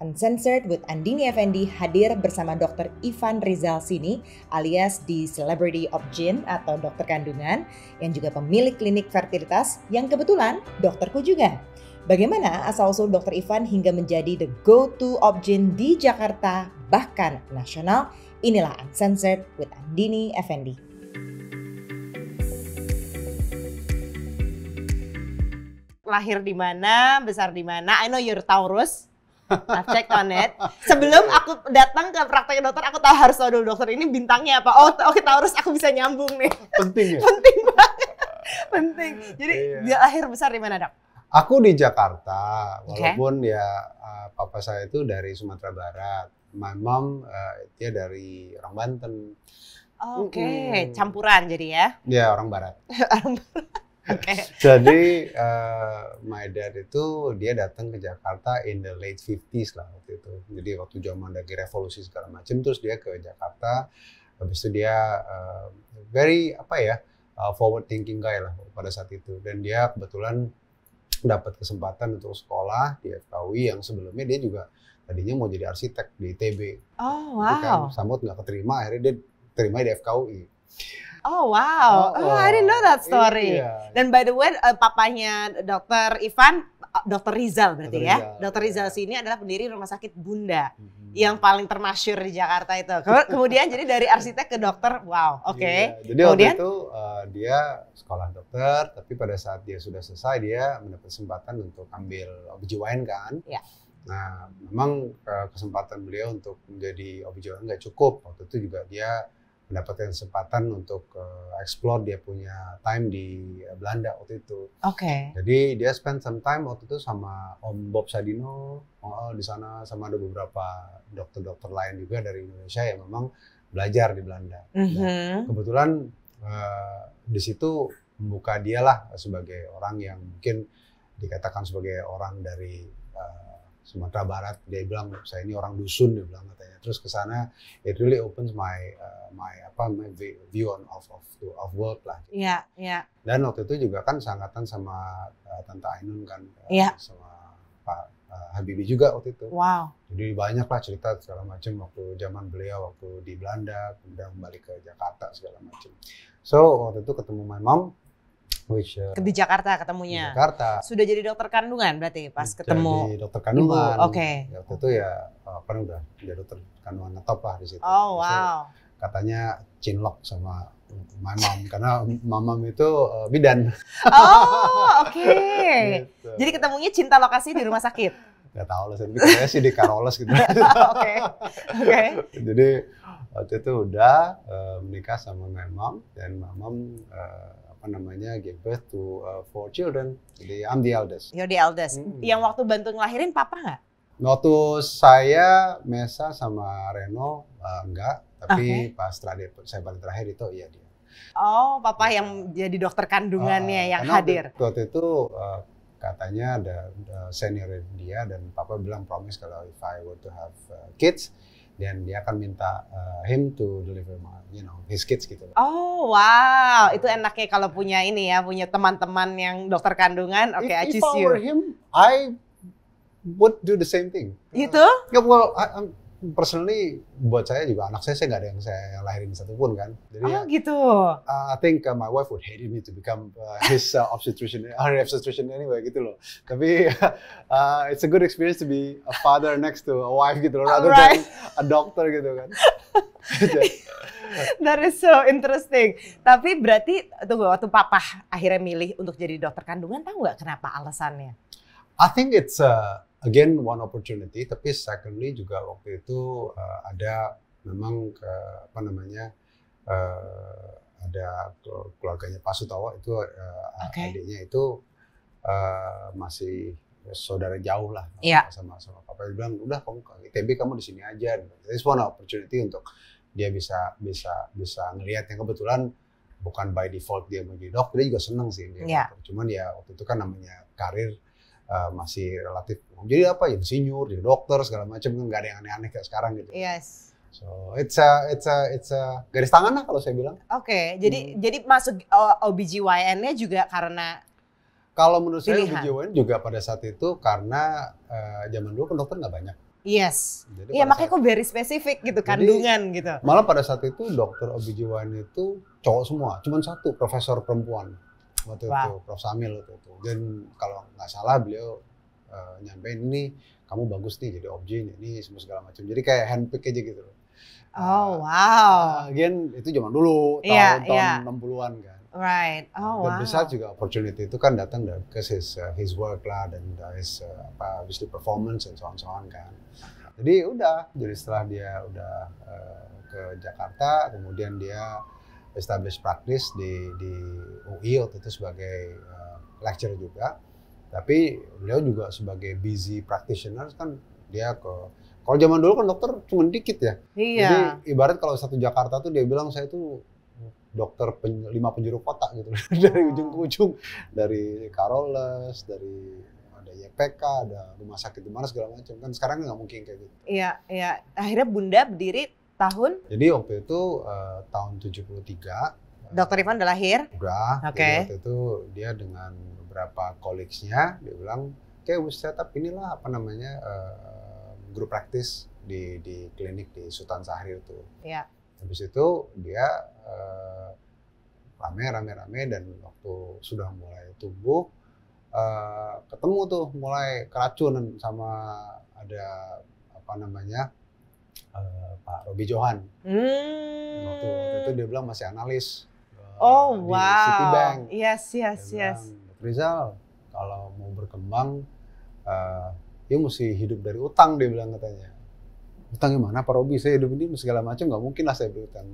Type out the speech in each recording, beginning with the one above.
Uncensored with Andini Effendi hadir bersama Dr. Ivan Rizal Sini alias di Celebrity of Gin atau dokter kandungan yang juga pemilik klinik fertilitas yang kebetulan dokterku juga. Bagaimana asal-usul Dr. Ivan hingga menjadi the go-to of Gin di Jakarta bahkan nasional? Inilah Uncensored with Andini Effendi. Lahir di mana, besar di mana? I know you're Taurus. I've checked on it. Sebelum aku datang ke praktek dokter, aku tahu harus tahu dulu dokter ini bintangnya apa. Oh, oke Taurus, aku bisa nyambung nih. Penting ya? Penting banget. Penting. Hmm, jadi yeah. dia lahir besar di mana, Dok? Aku di Jakarta, walaupun okay. ya uh, papa saya itu dari Sumatera Barat. My mom uh, dia dari orang Banten. Oke, okay. mm -hmm. campuran jadi ya? Iya, orang Barat. orang Barat. Jadi uh, my dad itu dia datang ke Jakarta in the late 50s lah waktu itu. Jadi waktu zaman lagi revolusi segala macam terus dia ke Jakarta. Habis itu dia uh, very apa ya uh, forward thinking guy lah pada saat itu. Dan dia kebetulan dapat kesempatan untuk sekolah di FKUI yang sebelumnya dia juga tadinya mau jadi arsitek di ITB. Oh kan wow. Jadi kan, sambut nggak keterima akhirnya dia terima di FKUI. Oh wow, oh, oh. I didn't know that oh, story. Iya. Dan by the way, uh, papanya Dokter Ivan, eh, Dokter Rizal berarti Dr. ya. Dokter Rizal iya. sini adalah pendiri rumah sakit Bunda hmm. yang paling termasyur di Jakarta itu. Kemudian jadi dari arsitek ke dokter, wow, oke. Okay. Iya, iya. Jadi Kemudian, waktu itu uh, dia sekolah dokter, tapi pada saat dia sudah selesai dia mendapat kesempatan untuk ambil OBGYN kan. Iya. Nah, memang kesempatan beliau untuk menjadi objek nggak cukup. Waktu itu juga dia mendapatkan kesempatan untuk uh, explore dia punya time di eh, Belanda waktu itu. Oke. Okay. Jadi dia spend some time waktu itu sama Om Bob Sadino oh, di sana sama ada beberapa dokter-dokter lain juga dari Indonesia yang memang belajar di Belanda. Mm -hmm. nah, mm-hmm. kebetulan uh, di situ membuka dialah sebagai orang yang mungkin dikatakan sebagai orang dari Sumatera Barat dia bilang saya ini orang dusun dia bilang katanya terus ke sana it really opens my uh, my apa my view on of of of world lah Iya. yeah, yeah. dan waktu itu juga kan Sangatan sama uh, tante Ainun kan uh, yeah. sama Pak uh, Habibie juga waktu itu wow jadi banyak lah cerita segala macam waktu zaman beliau waktu di Belanda kemudian kembali ke Jakarta segala macam so waktu itu ketemu my mom uh, Di Jakarta ketemunya. Di Jakarta. Sudah jadi dokter kandungan berarti pas ketemu. Jadi dokter kandungan. Oke. Okay. Ya, waktu itu ya apa udah jadi dokter kandungan top lah di situ. Oh wow. Terus, katanya cinlok sama my karena mamam itu uh, bidan. Oh, oke. Okay. gitu. Jadi ketemunya cinta lokasi di rumah sakit. Gak tahu lah, saya sih di Karoles gitu. Oke, oke. Okay. Okay. Jadi waktu itu udah uh, menikah sama my dan Mamam. uh, apa namanya give birth to uh, four children. Jadi I'm the eldest. You're the eldest. Hmm. Yang waktu bantu ngelahirin papa nggak? Waktu saya Mesa sama Reno uh, enggak, tapi okay. pas terakhir saya balik terakhir itu iya dia. Oh, papa ya. yang iya. jadi dokter kandungannya uh, yang hadir. Waktu, waktu itu uh, katanya ada, ada uh, senior dia dan papa bilang promise kalau if I were to have uh, kids, dan dia akan minta uh, him to deliver my, you know his kids gitu. Oh wow, itu enaknya kalau punya ini ya, punya teman-teman yang dokter kandungan. Oke, okay, I choose if I were him, I would do the same thing. Itu? Uh, yeah, well, I, I'm, personally buat saya juga anak saya saya nggak ada yang saya lahirin satupun kan. Jadi oh, ya, gitu. Uh, I think uh, my wife would hate me to become uh, his uh, obstetrician, her obstetrician anyway gitu loh. Tapi uh, it's a good experience to be a father next to a wife gitu loh, rather right. than a doctor gitu kan. That is so interesting. Tapi berarti tunggu waktu papa akhirnya milih untuk jadi dokter kandungan, tahu nggak kenapa alasannya? I think it's a uh, again one opportunity tapi secondly juga waktu itu uh, ada memang ke, apa namanya uh, ada keluarganya Pak Sutowo itu uh, eh, okay. adiknya itu uh, masih saudara jauh lah yeah. sama sama papa dia bilang udah kamu ITB kamu di sini aja itu one opportunity untuk dia bisa bisa bisa ngelihat yang kebetulan bukan by default dia menjadi dokter dia juga seneng sih dia iya. yeah. cuman ya waktu itu kan namanya karir uh, masih relatif jadi apa insinyur jadi dokter segala macam kan nggak ada yang aneh-aneh kayak sekarang gitu yes so it's a it's a it's a garis tangan lah kalau saya bilang oke okay, jadi hmm. jadi masuk OBGYN-nya juga karena kalau menurut saya Pilihan. OBGYN juga pada saat itu karena uh, zaman dulu kan dokter nggak banyak Yes. Iya makanya saat, kok very spesifik gitu kandungan jadi, gitu. Malah pada saat itu dokter OBGYN itu cowok semua, cuma satu profesor perempuan waktu Wah. itu Prof Samil waktu itu dan kalau nggak salah beliau uh, nyampein ini kamu bagus nih jadi objek ini semua segala macam jadi kayak handpick aja gitu loh Oh uh, wow. Again itu zaman dulu yeah, tahun yeah. tahun 60-an kan. Right. Oh dan wow. besar juga opportunity itu kan datang dari ke his uh, his work lah dan uh, his uh, apa obviously performance dan so on so on kan. Jadi udah jadi setelah dia udah uh, ke Jakarta kemudian dia established practice di di UI waktu itu sebagai uh, lecturer juga. Tapi beliau juga sebagai busy practitioner kan dia ke kalau zaman dulu kan dokter cuma dikit ya. Iya. Jadi ibarat kalau satu Jakarta tuh dia bilang saya tuh dokter pen, lima penjuru kota gitu oh. dari ujung ke oh. ujung dari Karoles dari ada YPK ada rumah sakit di mana segala macam kan sekarang nggak mungkin kayak gitu. Iya iya akhirnya Bunda berdiri Tahun? Jadi waktu itu uh, tahun 73. Dokter Ivan udah lahir? Udah. Oke. Okay. Waktu itu dia dengan beberapa koleksinya dia bilang, oke okay, up inilah apa namanya uh, grup praktis di di klinik di Sultan Sahir itu." Iya. Habis itu dia rame eh, rame rame rame dan waktu sudah mulai tumbuh uh, ketemu tuh mulai keracunan sama ada apa namanya Eh, Pak Robi Johan. Hmm. Waktu, itu dia bilang masih analis. Eh, oh di wow. Citibank. Yes yes dia yes. Bilang, Rizal kalau mau berkembang uh, mesti hidup dari utang dia bilang katanya. Utang gimana? Pak Robi? Saya hidup ini segala macam nggak mungkin lah saya berutang.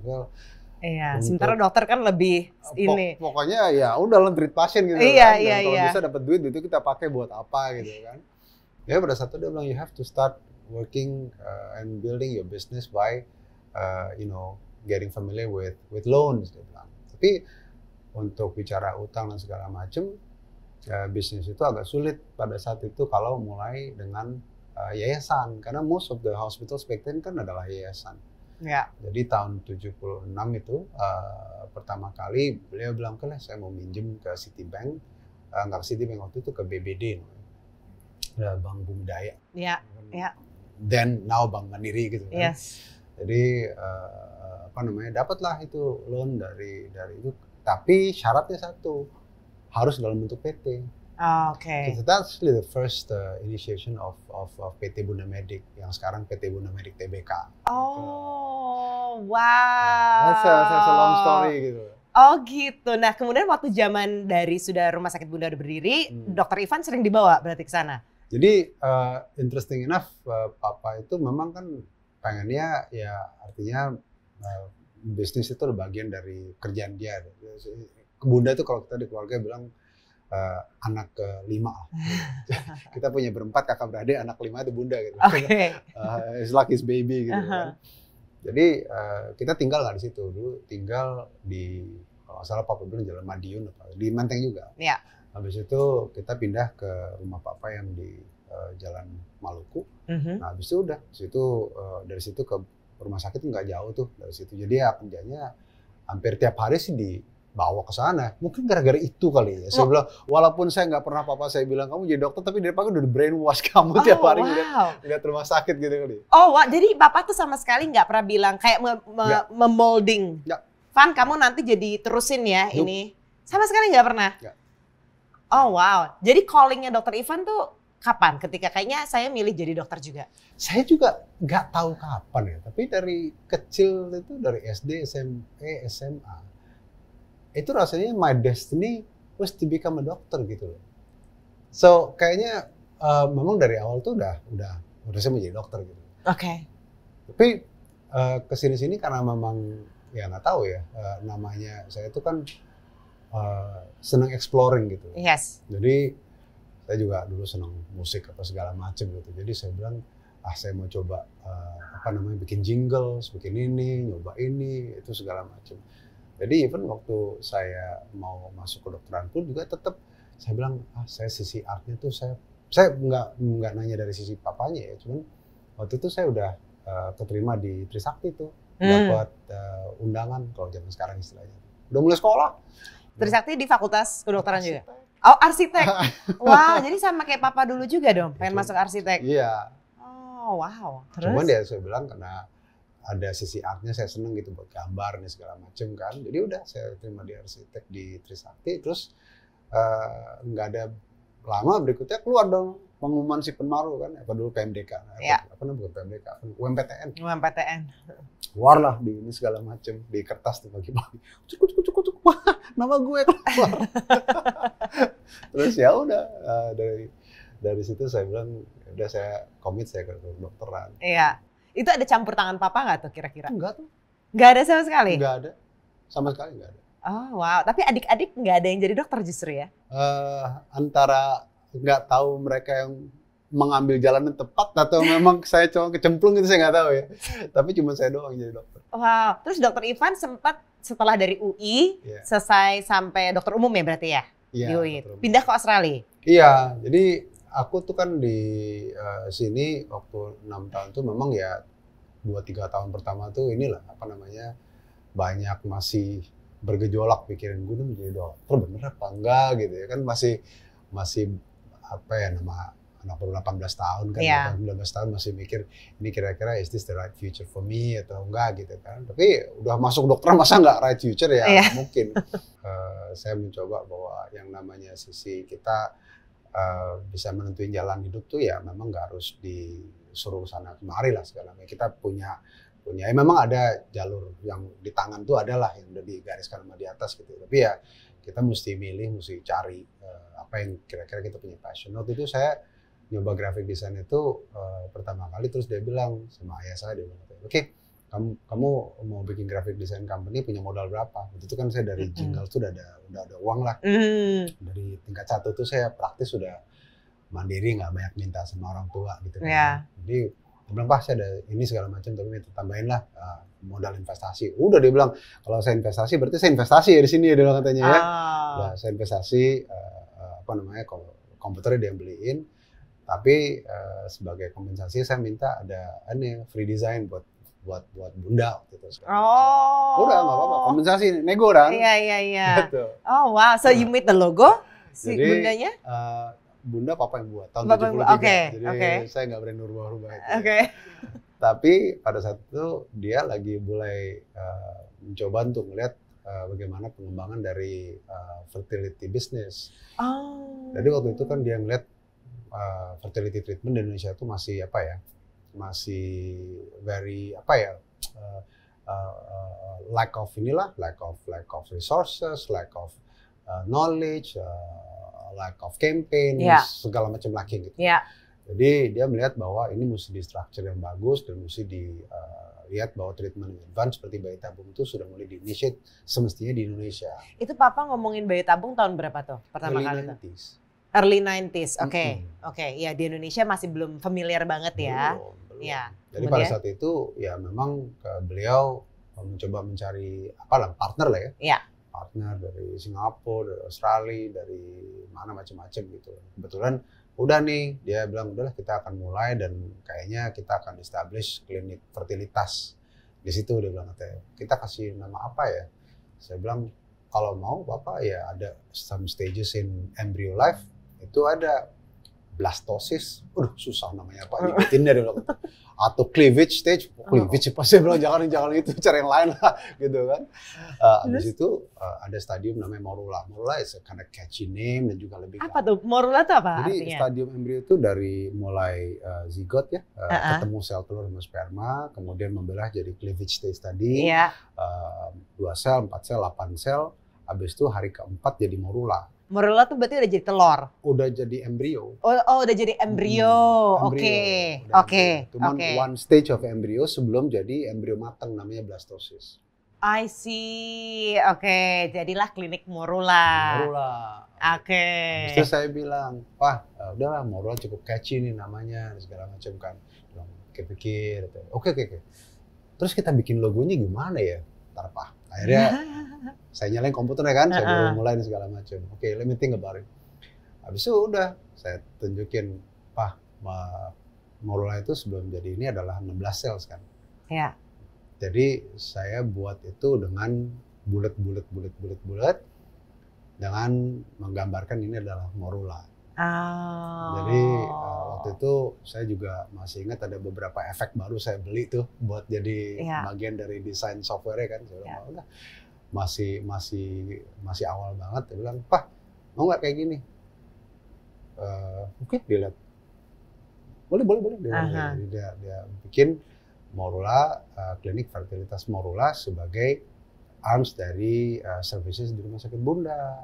Iya, Untuk, sementara dokter kan lebih pok ini. Pokoknya ya udah lo treat pasien gitu iya, kan. Iya, Dan iya, kalau bisa dapat duit itu kita pakai buat apa gitu kan. Ya pada satu dia bilang you have to start working uh, and building your business by uh, you know getting familiar with with loans dia bilang. Tapi untuk bicara utang dan segala macam uh, bisnis itu agak sulit pada saat itu kalau mulai dengan uh, yayasan karena most of the hospital spectrum kan adalah yayasan. Ya. Jadi tahun 76 itu uh, pertama kali beliau bilang ke saya mau minjem ke Citibank, uh, nggak ke Citibank waktu itu ke BBD, ya Bank Bumdaya. Ya, ya then now Bank Mandiri gitu kan. Yes. Jadi uh, apa namanya dapatlah itu loan dari dari itu tapi syaratnya satu harus dalam bentuk PT. Oh, ah, okay. So that's really the first uh, initiation of, of of PT Bunda Medik yang sekarang PT Bunda Medik TBK. Oh, gitu. wow. Yeah, that's a, that's a long story gitu. Oh gitu. Nah kemudian waktu zaman dari sudah rumah sakit Bunda udah berdiri, hmm. Dokter Ivan sering dibawa berarti ke sana. Jadi uh, interesting enough uh, papa itu memang kan pengennya ya artinya uh, bisnis itu bagian dari kerjaan dia. Kebunda itu kalau kita di keluarga bilang uh, anak kelima. kita punya berempat kakak beradik, anak kelima itu bunda gitu. Okay. uh, it's like his baby gitu kan. uh-huh. kan. Jadi uh, kita tinggal lah di situ dulu, tinggal di kalau salah Papa bilang Jalan Madiun apa di Menteng juga. Yeah. Habis itu kita pindah ke rumah papa yang di uh, Jalan Maluku. Mm -hmm. Nah, habis itu udah situ uh, eh, dari situ ke rumah sakit nggak jauh tuh dari situ. Jadi ya kerjanya hampir tiap hari sih dibawa ke sana. Mungkin gara-gara itu kali ya. Saya oh. bilang walaupun saya nggak pernah papa saya bilang kamu jadi dokter tapi dari pagi udah brainwash kamu oh, tiap hari wow. lihat, rumah sakit gitu kali. Ya. Oh, wow. jadi Papa tuh sama sekali nggak pernah bilang kayak me me ya. memolding. Gak. Ya. kamu nanti jadi terusin ya ini. Sama sekali nggak pernah. Gak Oh wow. Jadi callingnya dokter Ivan tuh kapan? Ketika kayaknya saya milih jadi dokter juga. Saya juga nggak tahu kapan ya. Tapi dari kecil itu dari SD, SMP, e, SMA itu rasanya my destiny was to become a doctor gitu loh. So kayaknya uh, memang dari awal tuh udah udah udah saya menjadi dokter gitu. Oke. Okay. Tapi uh, kesini-sini karena memang ya nggak tahu ya uh, namanya saya itu kan uh, senang exploring gitu. Yes. Jadi saya juga dulu senang musik apa segala macem gitu. Jadi saya bilang ah saya mau coba uh, apa namanya bikin jingle, bikin ini, nyoba ini, itu segala macam. Jadi even waktu saya mau masuk ke dokteran pun juga tetap saya bilang ah saya sisi artnya tuh saya saya nggak nggak nanya dari sisi papanya ya, cuman waktu itu saya udah uh, keterima di Trisakti tuh hmm. dapat uh, undangan kalau zaman sekarang istilahnya udah mulai sekolah Trisakti di Fakultas Kedokteran juga? Oh, arsitek. wow, jadi sama kayak papa dulu juga dong, pengen masuk arsitek. Iya. Oh, wow. Terus? Cuman ya saya bilang karena ada sisi artnya saya seneng gitu buat gambar nih segala macem kan. Jadi udah saya terima di arsitek di Trisakti. Terus eh, nggak uh, ada lama berikutnya keluar dong pengumuman si penmaru kan apa dulu PMDK ya. apa, namanya bukan PMDK UMPTN UMPTN keluar lah di ini segala macem di kertas tuh pagi-pagi cukup cukup cukup cukup nama gue keluar terus ya udah eh, dari dari situ saya bilang ya udah saya komit saya ke dokteran iya itu ada campur tangan papa nggak tuh kira-kira enggak tuh nggak ada sama sekali nggak ada sama sekali nggak ada Oh wow, tapi adik-adik nggak ada yang jadi dokter justru ya? Uh, antara nggak tahu mereka yang mengambil jalan yang tepat atau memang saya cuma kecemplung itu saya nggak tahu ya. Tapi cuma saya doang jadi dokter. Wow. Terus dokter Ivan sempat setelah dari UI yeah. selesai sampai dokter umum ya berarti ya? Iya. Yeah, Pindah ke Australia. Iya. Jadi aku tuh kan di uh, sini waktu enam tahun tuh memang ya dua tiga tahun pertama tuh inilah apa namanya banyak masih bergejolak pikiran gue tuh menjadi dokter bener apa enggak gitu ya kan masih masih apa ya nama anak baru 18 tahun kan, yeah. Iya. 18 tahun masih mikir ini kira-kira is this the right future for me atau enggak gitu kan. Tapi udah masuk dokter masa enggak right future ya yeah. mungkin. uh, saya mencoba bahwa yang namanya sisi kita uh, bisa menentuin jalan hidup tuh ya memang nggak harus disuruh sana kemari lah segala macam. Kita punya punya ya memang ada jalur yang di tangan tuh adalah yang udah digariskan sama di atas gitu. Tapi ya kita mesti milih, mesti cari uh, apa yang kira-kira kita punya passion. Waktu itu saya nyoba graphic design itu uh, pertama kali, terus dia bilang sama ayah saya, dia bilang, oke, okay, kamu, kamu mau bikin graphic design company punya modal berapa? Waktu itu kan saya dari mm jingle tuh udah ada, udah ada uang lah. Mm Dari tingkat satu tuh saya praktis sudah mandiri, nggak banyak minta sama orang tua gitu. Kan. Yeah. Jadi dia bilang, Pak, saya ada ini segala macam, tapi minta tambahin lah uh, modal investasi. Udah dia bilang, kalau saya investasi, berarti saya investasi ya di sini, dia bilang katanya ya. Ah. Nah, saya investasi, uh, apa namanya, komputernya dia yang beliin. Tapi uh, sebagai kompensasi saya minta ada ini free design buat buat buat bunda gitu. Oh. Udah nggak apa-apa kompensasi nego kan? Iya iya iya. Gitu. Oh wow, so you nah. made the logo si Jadi, bundanya? Uh, bunda papa yang buat tahun tujuh puluh tiga jadi okay. saya nggak berani rubah-rubah itu okay. tapi pada saat itu dia lagi mulai uh, mencoba untuk melihat uh, bagaimana pengembangan dari uh, fertility business oh. jadi waktu itu kan dia melihat uh, fertility treatment di Indonesia itu masih apa ya masih very apa ya uh, uh, lack of inilah lack of lack of resources lack of uh, knowledge lack of campaign, yeah. segala macam lagi gitu. Yeah. Jadi dia melihat bahwa ini mesti di structure yang bagus dan mesti di uh, lihat bahwa treatment advance seperti bayi tabung itu sudah mulai di initiate semestinya di Indonesia. Itu papa ngomongin bayi tabung tahun berapa tuh pertama Early kali 90s. tuh? Early 90s. Oke. Okay. Mm -hmm. Oke, okay. ya di Indonesia masih belum familiar banget ya. Belum, belum. Ya. Jadi kemudian? pada saat itu ya memang eh, beliau eh, mencoba mencari apa lah partner lah ya. ya partner dari Singapura, dari Australia, dari mana macam-macam gitu. Kebetulan udah nih dia bilang udahlah kita akan mulai dan kayaknya kita akan establish klinik fertilitas di situ dia bilang katanya kita kasih nama apa ya? Saya bilang kalau mau bapak ya ada some stages in embryo life itu ada blastosis, aduh susah namanya Pak, dibikinnya dulu. Gitu. Atau cleavage stage, oh, cleavage pas pasti bilang jangan jangan itu, cara yang lain lah gitu kan. Uh, habis itu uh, ada stadium namanya morula. Morula is a kind of catchy name dan juga lebih Apa tuh? Morula itu apa Jadi artinya? stadium embrio itu dari mulai uh, zigot ya, uh, uh-uh. ketemu sel telur dan sperma, kemudian membelah jadi cleavage stage tadi. Yeah. Iya. Uh, dua sel, empat sel, delapan sel, Abis itu hari keempat jadi morula Morula tuh berarti udah jadi telur. Udah jadi embrio. Oh, oh udah jadi embrio. Hmm, oke. Oke. Cuman one stage of embrio sebelum jadi embrio matang namanya blastosis. I see. Oke, okay. jadilah klinik Morula. Morula. Oke. Okay. Terus saya bilang, "Wah, eh, udahlah Morula cukup catchy nih namanya segala macam kan." Oke, pikir. Oke, oke, oke. Terus kita bikin logonya gimana ya? ntar apa akhirnya saya nyalain komputer ya kan saya baru mulai segala macam oke okay, let me think about it habis itu udah saya tunjukin pak morula itu sebelum jadi ini adalah 16 sales kan iya jadi saya buat itu dengan bulat bulat bulat bulat bulat dengan menggambarkan ini adalah Morula Oh. Jadi uh, eh, waktu itu saya juga masih ingat ada beberapa efek baru saya beli tuh buat jadi yeah. bagian dari desain software kan. Saya bilang, iya. oh, masih masih masih awal banget. Dia bilang, "Pak, mau nggak kayak gini?" Uh, Oke, okay, dilihat. Boleh, boleh, boleh. Dia, uh dia, dia bikin Morula uh, eh, klinik fertilitas Morula sebagai arms dari uh, services di rumah sakit Bunda.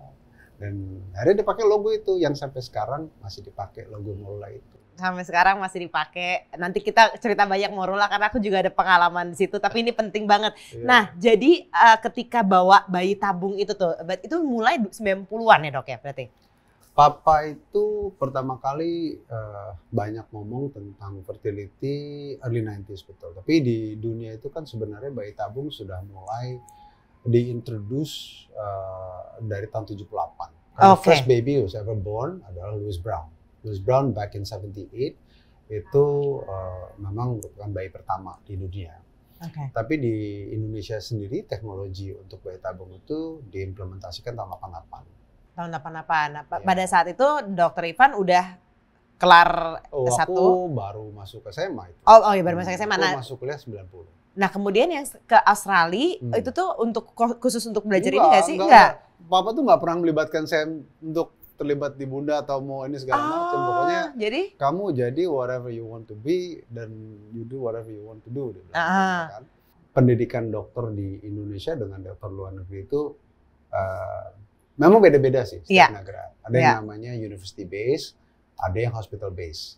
Dan akhirnya dipakai logo itu yang sampai sekarang masih dipakai logo Morula itu. Sampai sekarang masih dipakai. Nanti kita cerita banyak Morula karena aku juga ada pengalaman di situ. Tapi ini penting banget. iya. Nah, jadi uh, ketika bawa bayi tabung itu tuh, itu mulai 90-an ya dok ya berarti? Papa itu pertama kali uh, banyak ngomong tentang fertility early 90s betul. Tapi di dunia itu kan sebenarnya bayi tabung sudah mulai diintroduce uh, dari tahun 78. Okay. The first baby who was ever born adalah Louis Brown. Louis Brown back in 78 itu uh, memang merupakan bayi pertama di dunia. Okay. Tapi di Indonesia sendiri teknologi untuk bayi tabung itu diimplementasikan tahun 88. Tahun 88. puluh ya. Pada saat itu Dokter Ivan udah kelar oh, satu. Aku baru masuk ke SMA itu. Oh, oh iya baru masuk ke SMA. Aku nah, masuk kuliah 90. Nah kemudian yang ke Australia hmm. itu tuh untuk khusus untuk belajar enggak, ini gak sih? Enggak. enggak. Papa tuh nggak pernah melibatkan saya untuk terlibat di bunda atau mau ini segala oh, macam. Pokoknya jadi kamu jadi whatever you want to be dan you do whatever you want to do. Dia ah. gitu kan? Pendidikan dokter di Indonesia dengan dokter luar negeri itu uh, memang beda-beda sih setiap yeah. negara. Ada yeah. yang iya. namanya university base, ada yang hospital base.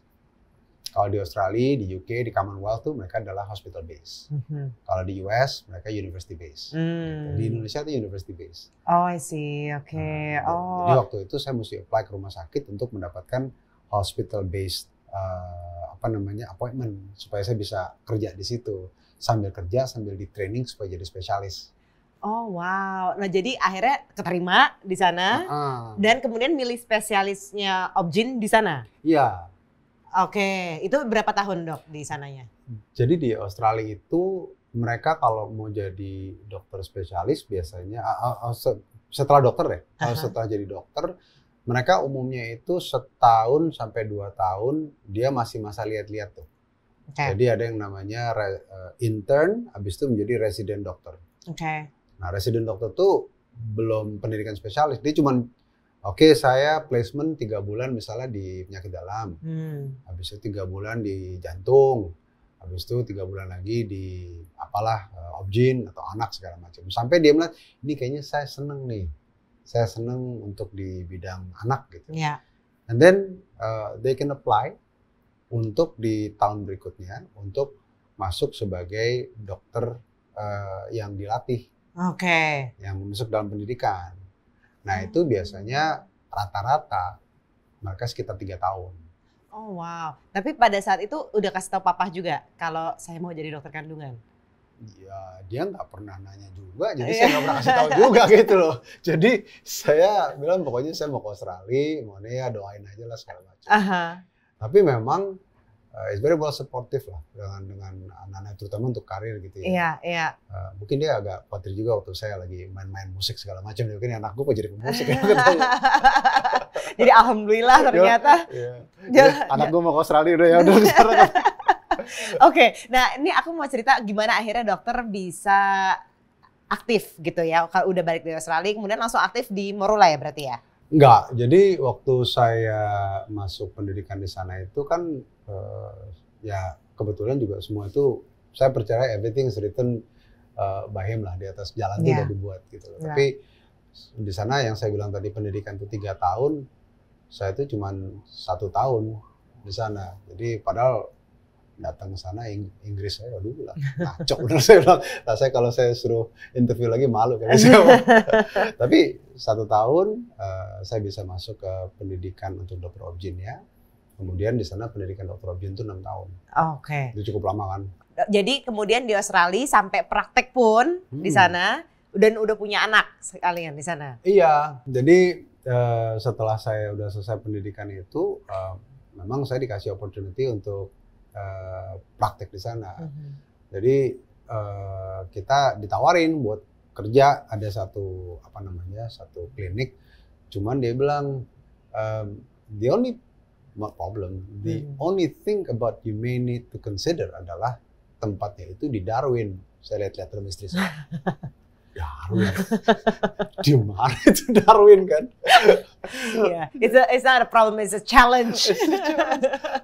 Kalau di Australia, di UK, di Commonwealth tuh mereka adalah hospital base. Mm -hmm. Kalau di US mereka university base. Mm. Di Indonesia itu university base. Oh I see, oke. Okay. Nah, oh. Jadi waktu itu saya mesti apply ke rumah sakit untuk mendapatkan hospital based uh, eh, apa namanya appointment supaya saya bisa kerja di situ sambil kerja sambil di training supaya jadi spesialis. Oh wow. Nah jadi akhirnya keterima di sana uh -uh. dan kemudian milih spesialisnya Objin di sana. Iya. Oke, itu berapa tahun dok di sananya? Jadi di Australia itu mereka kalau mau jadi dokter spesialis biasanya setelah dokter deh, ya, setelah jadi dokter mereka umumnya itu setahun sampai dua tahun dia masih masa lihat-lihat tuh. Okay. Jadi ada yang namanya e, intern, habis itu menjadi resident dokter. Oke. Okay. Nah resident dokter tuh belum pendidikan spesialis, dia cuma Oke, okay, saya placement tiga bulan misalnya di penyakit dalam, hmm. habis itu tiga bulan di jantung, habis itu tiga bulan lagi di apalah eh, objin atau anak segala macam. Sampai dia melihat ini kayaknya saya seneng nih, saya seneng untuk di bidang anak gitu. Yeah. And then uh, they can apply untuk di tahun berikutnya untuk masuk sebagai dokter uh, yang dilatih. Oke. Okay. Yang masuk dalam pendidikan. Nah hmm. itu biasanya rata-rata mereka sekitar tiga tahun. Oh wow. Tapi pada saat itu udah kasih tau papa juga kalau saya mau jadi dokter kandungan. Ya dia nggak pernah nanya juga, jadi iya. saya nggak pernah kasih tau juga gitu loh. Jadi saya bilang pokoknya saya mau ke Australia, mau nih ya doain aja lah segala macam. Aha. Tapi memang uh, is very well supportive lah dengan dengan anak-anak terutama untuk karir gitu ya. Iya, yeah, iya. Yeah. Uh, mungkin dia agak khawatir juga waktu saya lagi main-main musik segala macam. Ya. Mungkin anak gue kok jadi pemusik. ya, jadi alhamdulillah iya, ternyata. Iya. Yeah. anak gue mau ke Australia udah ya udah sekarang. Oke, nah ini aku mau cerita gimana akhirnya dokter bisa aktif gitu ya. Kalau udah balik dari Australia kemudian langsung aktif di Morula ya berarti ya? Enggak, jadi waktu saya masuk pendidikan di sana itu kan uh, ya kebetulan juga semua itu saya percaya everything is written uh, by him lah di atas jalan yeah. itu iya. udah dibuat gitu Yeah. Iya. Tapi di sana yang saya bilang tadi pendidikan itu tiga tahun, saya itu cuma satu tahun di sana. Jadi padahal datang ke sana Ing Inggris saya waduh lah ngaco benar saya bilang nah, saya kalau saya suruh interview lagi malu kan tapi satu tahun uh, saya bisa masuk ke pendidikan untuk dokter objin ya kemudian di sana pendidikan dokter objin itu enam tahun oh, oke okay. itu cukup lama kan jadi kemudian di Australia sampai praktek pun hmm. di sana dan udah punya anak sekalian di sana iya jadi uh, setelah saya udah selesai pendidikan itu uh, memang saya dikasih opportunity untuk uh, praktek di sana. Mm -hmm. Jadi uh, kita ditawarin buat kerja ada satu apa namanya satu klinik, cuman dia bilang um, the only problem, the mm only thing about you may need to consider adalah tempatnya itu di Darwin. Saya lihat-lihat terus, saya. Darwin. marah itu Darwin kan? yeah. it's, a, it's not a problem, it's a challenge.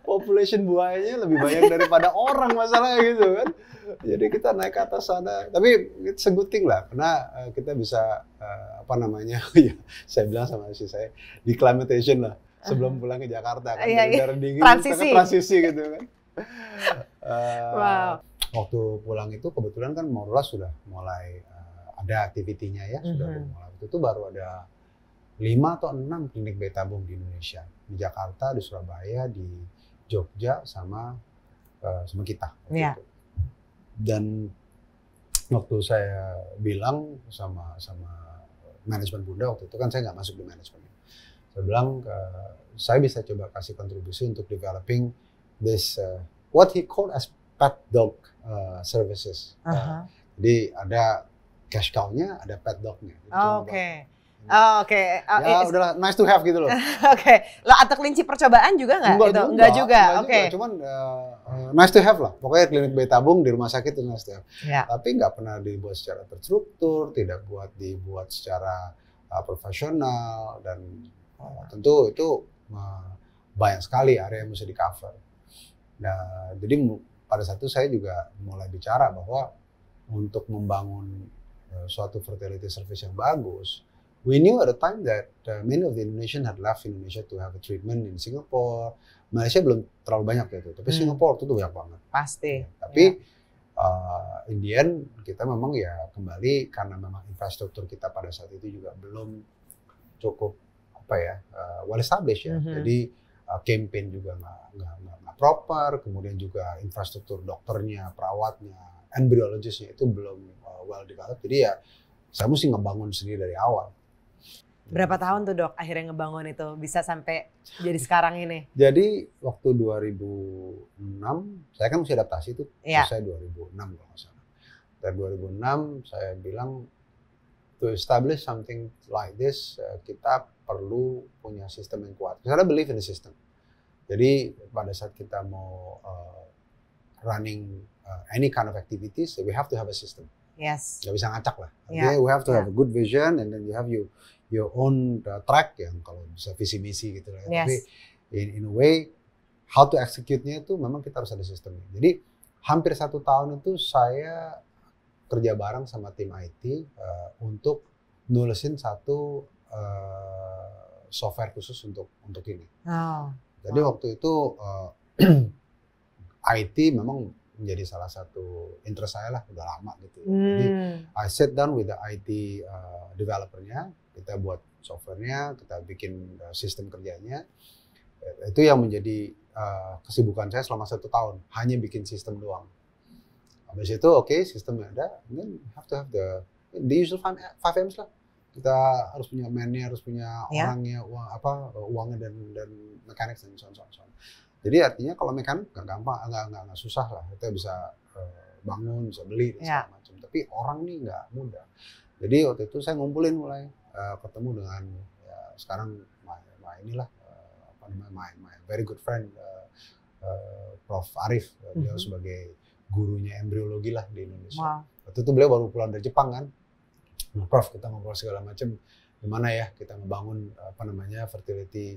Population buayanya lebih banyak daripada orang masalahnya gitu kan. Jadi kita naik ke atas sana. Tapi seguting lah, karena uh, kita bisa uh, apa namanya? Ya, saya bilang sama si saya declimatization lah sebelum ah. pulang ke Jakarta kan. yeah, iya. iya. dingin, transisi. Kan transisi gitu kan. Uh, wow. Waktu pulang itu kebetulan kan Morula sudah mulai ada aktivitinya ya, mm-hmm. sudah mhm. mulai. Itu tuh baru ada lima atau enam klinik beta boom di Indonesia, di Jakarta, di Surabaya, di Jogja sama uh, sama kita. Yeah. Dan waktu saya bilang sama sama manajemen Bunda waktu itu kan saya nggak masuk di manajemen. Saya bilang uh, saya bisa coba kasih kontribusi untuk developing this uh, what he called as pet dog uh, services. Uh -huh. uh, jadi ada cash cow-nya, ada pet dog-nya. Oh, oke. Hmm. Oh, oke, eh, ya eh, udah nice to have gitu loh. Oke, okay. lo atau kelinci percobaan juga nggak? Enggak, gitu? juga, enggak juga. Oke. Okay. Cuman uh, nice to have lah. Pokoknya klinik bayi tabung di rumah sakit itu nice to have. Yeah. Tapi nggak pernah dibuat secara terstruktur, tidak buat dibuat secara uh, profesional dan uh, tentu itu uh, banyak sekali area yang mesti di cover. Nah, jadi pada satu saya juga mulai bicara bahwa untuk membangun Eh, suatu fertility service yang bagus, we knew at the time that uh, many of the Indonesian had left Indonesia to have a treatment in Singapore. Malaysia belum terlalu banyak gitu, tapi hmm. Singapore itu tuh banyak banget. Pasti. Ya, tapi ya. uh, in the end kita memang ya kembali karena memang infrastruktur kita pada saat itu juga belum cukup apa ya uh, well established ya. Mm -hmm. Jadi uh, campaign juga nggak proper, kemudian juga infrastruktur dokternya, perawatnya, embryologisnya itu belum uh, well developed. Jadi ya saya mesti ngebangun sendiri dari awal. Berapa hmm. tahun tuh dok akhirnya ngebangun itu bisa sampai jadi sekarang ini? Jadi waktu 2006 saya kan masih adaptasi itu ya. saya 2006 kalau nggak salah. Dari 2006 saya bilang to establish something like this eh, kita perlu punya sistem yang kuat. Karena believe in the system. Jadi pada saat kita mau uh, running uh, any kind of activities, we have to have a system. Yes. Gak bisa ngacak lah. Ya. oke? yeah. we have to yeah. have ya. a good vision and then you have your your own uh, track yang kalau bisa visi misi gitu lah. Ya. Yes. Tapi in, in a way how to execute-nya itu memang kita harus ada sistemnya. Jadi hampir satu tahun itu saya kerja bareng sama tim IT uh, untuk nulisin satu uh, software khusus untuk untuk ini. Oh. Jadi wow. Oh. waktu itu uh, IT memang menjadi salah satu interest saya lah udah lama gitu. Ya. Hmm. Jadi I sit down with the IT uh, developernya, kita buat softwarenya, kita bikin uh, sistem kerjanya. Eh, itu yang menjadi uh, kesibukan saya selama satu tahun, hanya bikin sistem doang. Habis itu oke okay, sistemnya ada, then have to have the the usual five M's lah kita harus punya mainnya harus punya yeah. uang apa uangnya dan dan mekanik dan so on so so jadi artinya kalau mekanik nggak gampang, nggak nggak nggak susah lah. Kita bisa eh, bangun, bisa beli dan segala ya. macam. Tapi orang ini nggak mudah. Jadi waktu itu saya ngumpulin mulai uh, ketemu dengan ya, sekarang my, my inilah uh, apa namanya my, my very good friend uh, uh, Prof Arif. Uh, mm -hmm. sebagai gurunya embriologi lah di Indonesia. Wow. Waktu itu beliau baru pulang dari Jepang kan. Nah, Prof kita ngobrol segala macam gimana ya kita ngebangun apa namanya fertility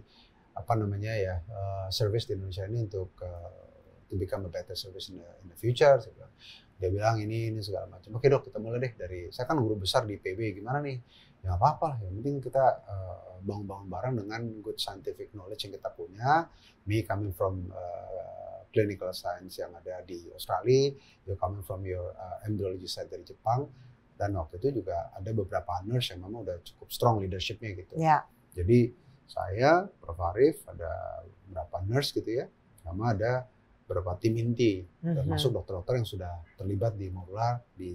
apa namanya ya uh, service di Indonesia ini untuk uh, to become a better service in the, in the future. Saya gitu. bilang. Dia bilang ini ini segala macam. Oke dok, kita mulai deh dari saya kan guru besar di PB gimana nih? Ya apa apa lah. Yang penting kita bangun eh, bangun-bangun bareng dengan good scientific knowledge yang kita punya. Me coming from uh, clinical science yang ada di Australia, you coming from your uh, embryology side dari Jepang. Dan waktu itu juga ada beberapa nurse yang memang udah cukup strong leadershipnya gitu. Yeah. Jadi saya, Prof. Arif, ada beberapa nurse gitu ya, sama ada beberapa tim inti, mhm. termasuk dokter-dokter yang sudah terlibat di mulai di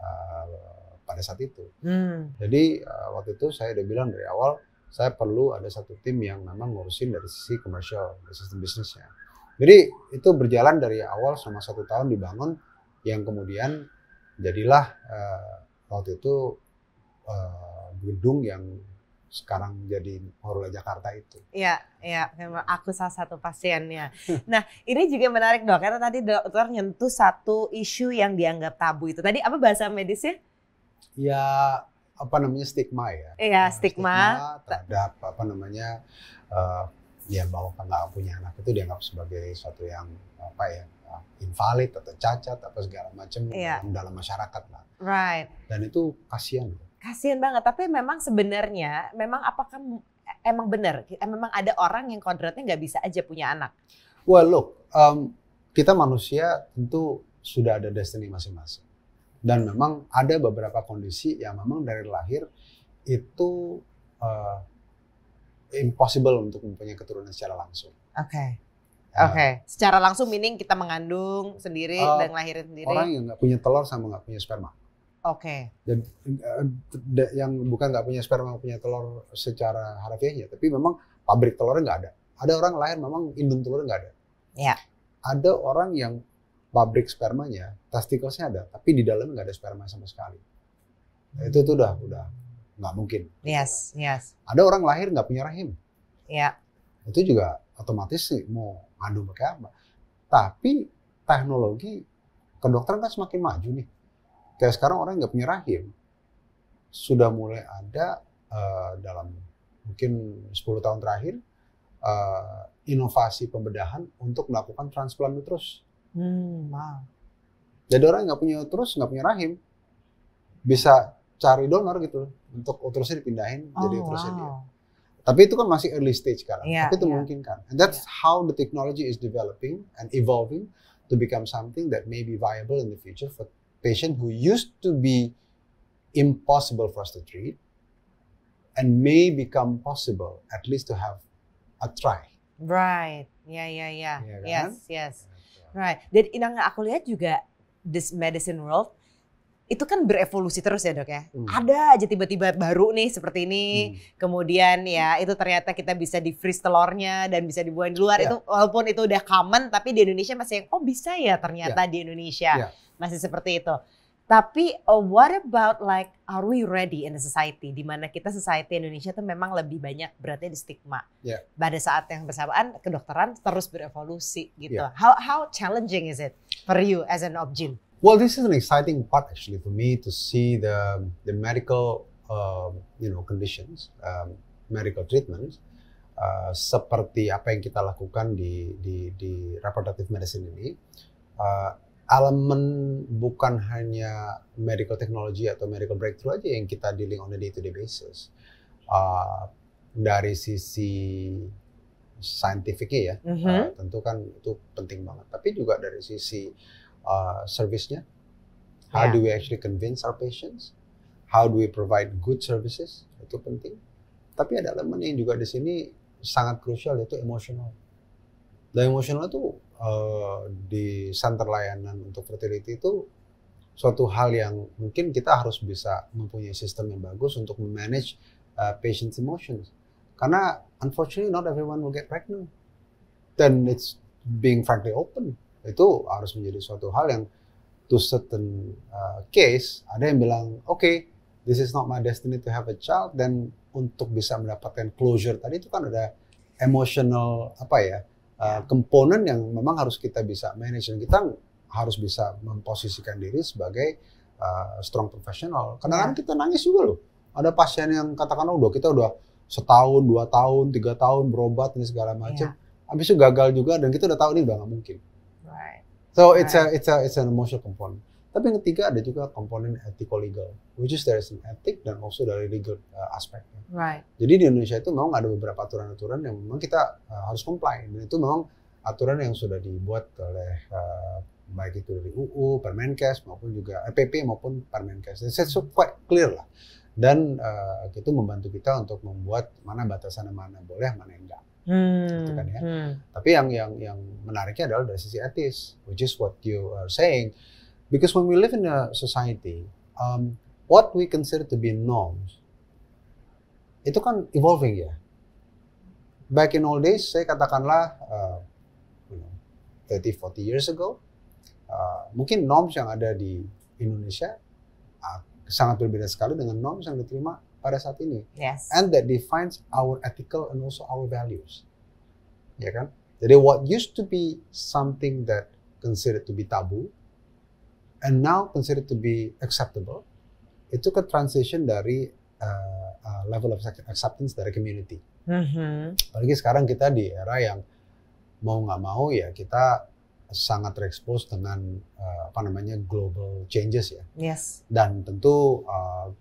uh, pada saat itu. Mm. Jadi uh, waktu itu saya udah bilang dari awal saya perlu ada satu tim yang memang ngurusin dari sisi komersial, dari sistem bisnisnya. Jadi itu berjalan dari awal selama satu tahun dibangun, yang kemudian jadilah uh, waktu itu uh, gedung yang sekarang jadi Morula Jakarta itu. Iya, iya, memang aku salah satu pasiennya. nah, ini juga menarik dok, karena tadi dokter nyentuh satu isu yang dianggap tabu itu. Tadi apa bahasa medisnya? Ya, apa namanya stigma ya? Iya, nah, stigma. stigma terhadap apa namanya uh, ya bahwa kan nggak punya anak itu dianggap sebagai suatu yang apa ya invalid atau cacat atau segala macam ya. dalam, masyarakat lah. Right. Dan itu kasihan. Kasian banget, tapi memang sebenarnya memang apakah emang benar eh, memang ada orang yang kodratnya nggak bisa aja punya anak. Well, look, um, kita manusia tentu sudah ada destiny masing-masing. Dan memang ada beberapa kondisi yang memang dari lahir itu uh, impossible untuk mempunyai keturunan secara langsung. Oke. Okay. Nah, Oke, okay. secara langsung meaning kita mengandung sendiri uh, dan lahirin sendiri. Orang yang nggak punya telur sama nggak punya sperma. Oke. Okay. Dan eh, eh, yang bukan nggak punya sperma punya telur secara harfiahnya, tapi memang pabrik telurnya nggak ada. Ada orang lahir memang indung telurnya nggak ada. Iya. Ada orang yang pabrik spermanya, testiklusnya ada, tapi di dalam nggak ada sperma sama sekali. Nah, itu tuh udah udah nggak mungkin. Yes, yes. Ada orang lahir nggak punya rahim. Iya. Itu juga otomatis sih mau ngadu pakai apa. Tapi teknologi kedokteran kan semakin maju nih Kayak sekarang orang nggak punya rahim. Sudah mulai ada uh, dalam mungkin 10 tahun terakhir uh, inovasi pembedahan untuk melakukan transplant uterus. Hmm. Nah, jadi orang nggak punya terus nggak punya rahim, bisa cari donor gitu untuk uterusnya dipindahin oh, jadi uterusnya wow. dia. Tapi itu kan masih early stage sekarang. Yeah, Tapi itu yeah. kan. And that's yeah. how the technology is developing and evolving to become something that may be viable in the future for patient who used to be impossible for us to treat and may become possible at least to have a try. Right. Yeah, yeah, yeah. yeah Yes, yes. Right. Dan yang aku lihat juga this medicine world itu kan berevolusi terus ya dok ya. Hmm. Ada aja tiba-tiba baru nih seperti ini. Hmm. Kemudian ya itu ternyata kita bisa di freeze telurnya dan bisa dibuang di luar. Yeah. Itu walaupun itu udah common tapi di Indonesia masih yang oh bisa ya ternyata yeah. di Indonesia yeah. masih seperti itu. Tapi oh, what about like are we ready in the society di mana kita society Indonesia tuh memang lebih banyak beratnya di stigma. Yeah. Pada saat yang bersamaan kedokteran terus berevolusi gitu. Yeah. How how challenging is it for you as an obgyn? Well, this is an exciting part actually for me to see the, the medical uh, you know conditions, um, medical treatments uh, seperti apa yang kita lakukan di di, di reproductive medicine ini. Uh, elemen bukan hanya medical technology atau medical breakthrough aja yang kita dealing on a day-to-day basis. Uh, dari sisi scientific ya, mm -hmm. uh, tentu kan itu penting banget. Tapi juga dari sisi uh, service-nya? How yeah. do we actually convince our patients? How do we provide good services? Itu penting. Tapi ada elemen yang juga di sini sangat krusial yaitu emosional. Dan emosional itu uh, di center layanan untuk fertility itu suatu hal yang mungkin kita harus bisa mempunyai sistem yang bagus untuk manage uh, patient's emotions. Karena unfortunately not everyone will get pregnant. Then it's being frankly open itu harus menjadi suatu hal yang to certain uh, case ada yang bilang oke okay, this is not my destiny to have a child dan untuk bisa mendapatkan closure tadi itu kan ada emotional apa ya, uh, ya. komponen uh, yang memang harus kita bisa manage dan kita harus bisa memposisikan diri sebagai uh, strong professional karena kadang ya. kita nangis juga loh. Ada pasien yang katakan udah kita udah setahun, dua tahun, tiga tahun berobat ini segala macam, yeah. habis itu gagal juga dan kita udah tahu ini udah nggak mungkin. Right. So right. it's a it's a it's an emotional component. Tapi yang ketiga ada juga komponen ethical legal, which is there is an ethic dan also dari legal uh, aspeknya. Right. Jadi di Indonesia itu memang ada beberapa aturan-aturan yang memang kita uh, harus comply dan itu memang aturan yang sudah dibuat oleh uh, baik itu dari UU, Permenkes maupun juga PP e maupun Permenkes. Jadi itu quite clear lah dan uh, itu membantu kita untuk membuat mana batasan mana boleh, mana yang enggak. Gitu hmm. Gitu kan ya. Hmm. Tapi yang yang yang menariknya adalah dari sisi etis, which is what you are saying, because when we live in a society, um, what we consider to be norms itu kan evolving ya. Back in old days, saya katakanlah uh, you know, 30, 40 years ago, uh, mungkin norms yang ada di Indonesia uh, sangat berbeda sekali dengan norms yang diterima pada saat ini. Yes. And that defines our ethical and also our values. Ya kan? Jadi what used to be something that considered to be taboo and now considered to be acceptable itu ke transition dari uh, uh, level of acceptance dari community. Mm-hmm. Apalagi sekarang kita di era yang mau nggak mau ya kita sangat terekspos dengan uh, apa namanya global changes ya. Yes. Dan tentu uh,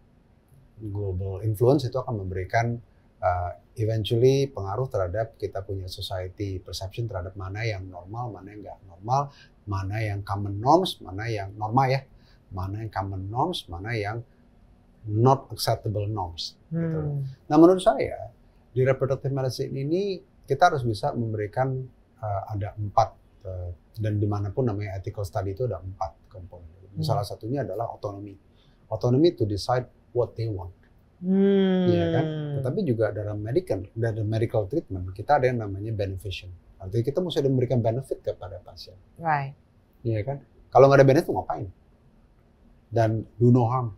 global influence itu akan memberikan uh, eventually pengaruh terhadap kita punya society perception terhadap mana yang normal, mana yang nggak normal, mana yang common norms, mana yang normal ya, mana yang common norms, mana yang not acceptable norms. Gitu hmm. Gitu. Nah menurut saya di reproductive medicine ini kita harus bisa memberikan uh, ada empat eh, dan dimanapun namanya ethical study itu ada empat komponen. Hmm. Salah satunya adalah otonomi, Autonomy to decide what they want. Hmm. Ya kan? Tetapi juga dalam medical, dalam medical treatment kita ada yang namanya beneficent. Artinya kita mesti ada memberikan benefit kepada pasien. Right. Iya kan? Kalau nggak ada benefit ngapain? Dan do no harm.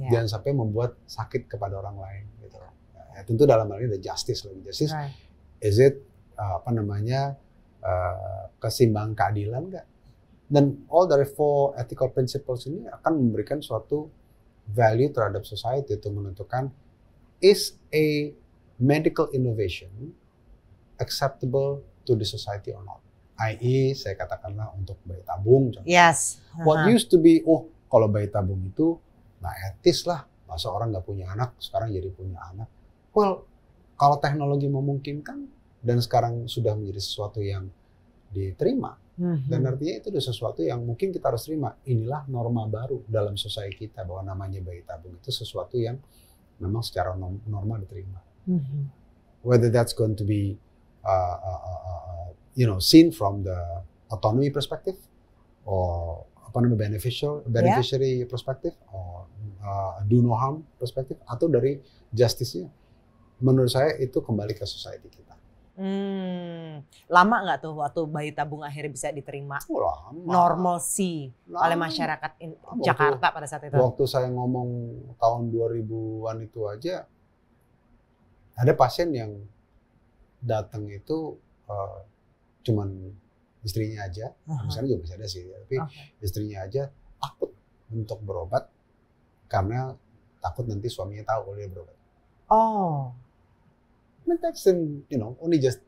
Yeah. Jangan sampai membuat sakit kepada orang lain. Gitu. Ya, tentu dalam hal ini ada justice lagi. Justice right. is it uh, apa namanya uh, kesimbang keadilan nggak? Dan all dari four ethical principles ini akan memberikan suatu value terhadap society itu menentukan is a medical innovation acceptable to the society or not. IE saya katakanlah untuk bayi tabung contohnya. Yes. Uh -huh. What uh-huh. used to be oh kalau bayi tabung itu nah etis lah masa orang nggak punya anak sekarang jadi punya anak. Well kalau teknologi memungkinkan dan sekarang sudah menjadi sesuatu yang diterima Mhm. Dan artinya itu adalah sesuatu yang mungkin kita harus terima. Inilah norma baru dalam sosial kita bahwa namanya bayi tabung itu sesuatu yang memang secara normal diterima. Mhm. Whether that's going to be uh uh, uh, uh, uh, you know seen from the autonomy perspective or apa namanya beneficial beneficiary yeah. perspective or uh, do no harm perspective atau dari justice-nya. Menurut saya itu kembali ke society kita. Hmm, lama nggak tuh waktu bayi tabung akhirnya bisa diterima? Oh, normal lama. Normalsi lama. oleh masyarakat in waktu, Jakarta pada saat itu. Waktu saya ngomong tahun 2000-an itu aja, ada pasien yang datang itu uh, cuman istrinya aja, misalnya juga bisa ada sih, tapi okay. istrinya aja takut untuk berobat karena takut nanti suaminya tahu kalau dia berobat. Oh in, you know, only just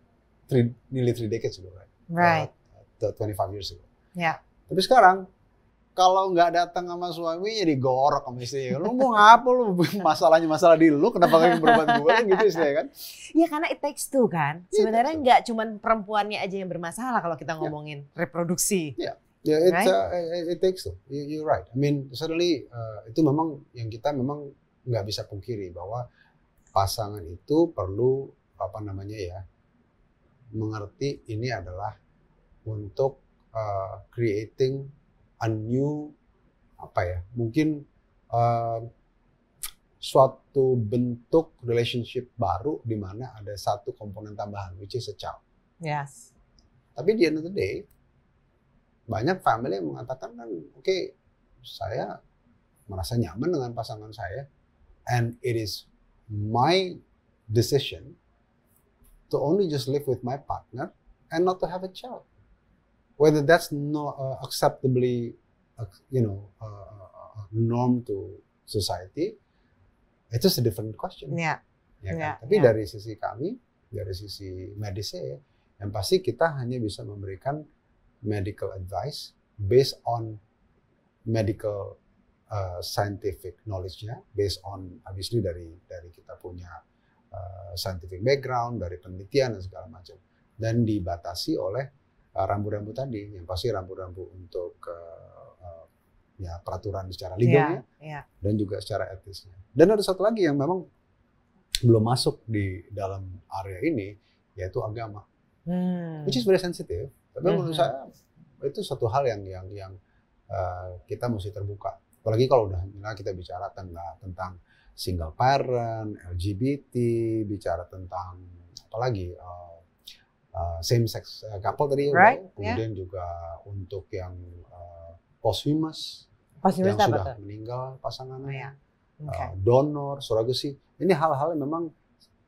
three, nearly three decades ago, right? Right. Uh, 25 years ago. Yeah. Tapi sekarang kalau nggak datang sama suami jadi ya gorok sama istrinya. Lu mau ngapa lu masalahnya masalah di lu kenapa kayak berbuat gue kan gitu istri, ya kan? Iya karena it takes two kan. Iya, Sebenarnya nggak cuma perempuannya aja yang bermasalah kalau kita iya. ngomongin yeah. reproduksi. Iya. Yeah. yeah, right? uh, it takes two. You, you're right. I mean, suddenly uh, itu memang yang kita memang nggak bisa pungkiri bahwa pasangan itu perlu apa namanya ya mengerti ini adalah untuk uh, creating a new apa ya mungkin uh, suatu bentuk relationship baru di mana ada satu komponen tambahan which is a child. Yes. Tapi di end of the day banyak family yang mengatakan kan oke okay, saya merasa nyaman dengan pasangan saya and it is my decision to only just live with my partner and not to have a child. Whether that's not uh, acceptably, uh, you know, uh, uh, uh norm to society, itu a different question. Yeah. Ya kan? yeah, Tapi yeah. dari sisi kami, dari sisi medisnya, yang pasti kita hanya bisa memberikan medical advice based on medical Eh, scientific knowledge-nya based on obviously dari dari kita punya uh, scientific background, dari penelitian dan segala macam. Dan dibatasi oleh eh, rambu-rambu uh, tadi, yang pasti rambu-rambu untuk uh, uh, ya peraturan secara iya, legalnya yeah, yeah. dan juga secara etisnya. Dan ada satu lagi yang memang belum masuk di dalam area ini yaitu agama. Hmm. Which is very sensitive. Tapi mm -hmm. menurut saya itu satu hal yang yang yang uh, kita mesti terbuka Apalagi kalau udah nah kita bicara tentang, tentang single parent, LGBT, bicara tentang apalagi uh, eh, uh, eh, same sex eh, couple tadi, right? kemudian yeah. juga untuk yang uh, posthumous, posthumous yang sudah betul. meninggal pasangannya, oh, yeah. Iya. okay. uh, donor, surrogasi. Ini hal-hal yang memang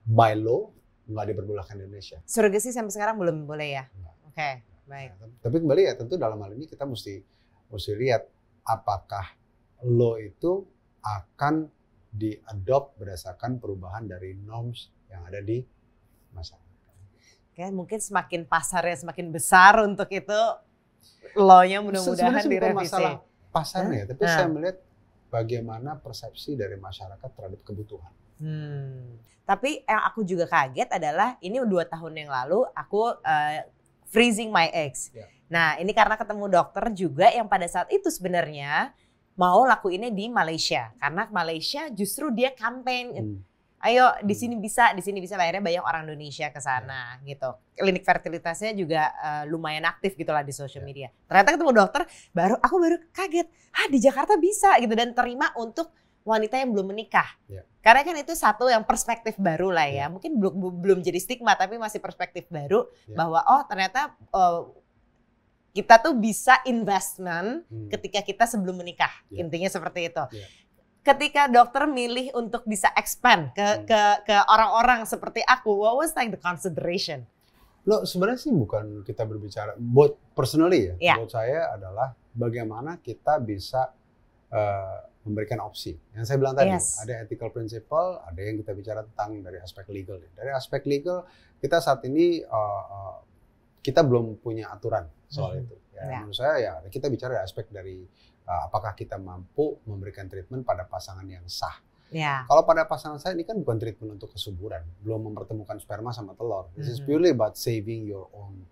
by law nggak diperbolehkan di Indonesia. Surrogasi sampai sekarang belum boleh ya? Oke, okay, baik. Nah, tapi kembali ya tentu dalam hal ini kita mesti mesti lihat apakah lo itu akan diadopt berdasarkan perubahan dari norms yang ada di masyarakat. Oke, mungkin semakin pasarnya semakin besar untuk itu law-nya mudah-mudahan direvisi. masalah pasarnya, hmm? tapi hmm. saya melihat bagaimana persepsi dari masyarakat terhadap kebutuhan. Hmm. Tapi yang aku juga kaget adalah ini dua tahun yang lalu aku uh, freezing my eggs. Yeah. Nah ini karena ketemu dokter juga yang pada saat itu sebenarnya mau lakuinnya di Malaysia karena Malaysia justru dia campaign hmm. ayo di hmm. sini bisa di sini bisa akhirnya banyak orang Indonesia ke sana hmm. gitu klinik fertilitasnya juga uh, lumayan aktif gitulah di social ya. media hmm. ternyata ketemu dokter baru aku baru kaget ah di Jakarta bisa gitu dan terima untuk wanita yang belum menikah hmm. karena kan itu satu yang perspektif baru lah ya mungkin belum belum jadi stigma tapi masih perspektif baru bahwa oh ternyata uh, kita tuh bisa investment hmm. ketika kita sebelum menikah. Yeah. Intinya seperti itu. Yeah. Ketika dokter milih untuk bisa expand ke hmm. ke ke orang-orang seperti aku, what was like the consideration? Lo sebenarnya sih bukan kita berbicara buat personally ya. Yeah. Buat saya adalah bagaimana kita bisa uh, memberikan opsi. Yang saya bilang tadi, yes. ada ethical principle, ada yang kita bicara tentang dari aspek legal. Dari aspek legal, kita saat ini uh, uh, kita belum punya aturan soal mm-hmm. itu. Ya, ya. Menurut saya ya kita bicara aspek dari uh, apakah kita mampu memberikan treatment pada pasangan yang sah. Ya. Kalau pada pasangan saya ini kan bukan treatment untuk kesuburan, belum mempertemukan sperma sama telur. This is mm-hmm. purely about saving your own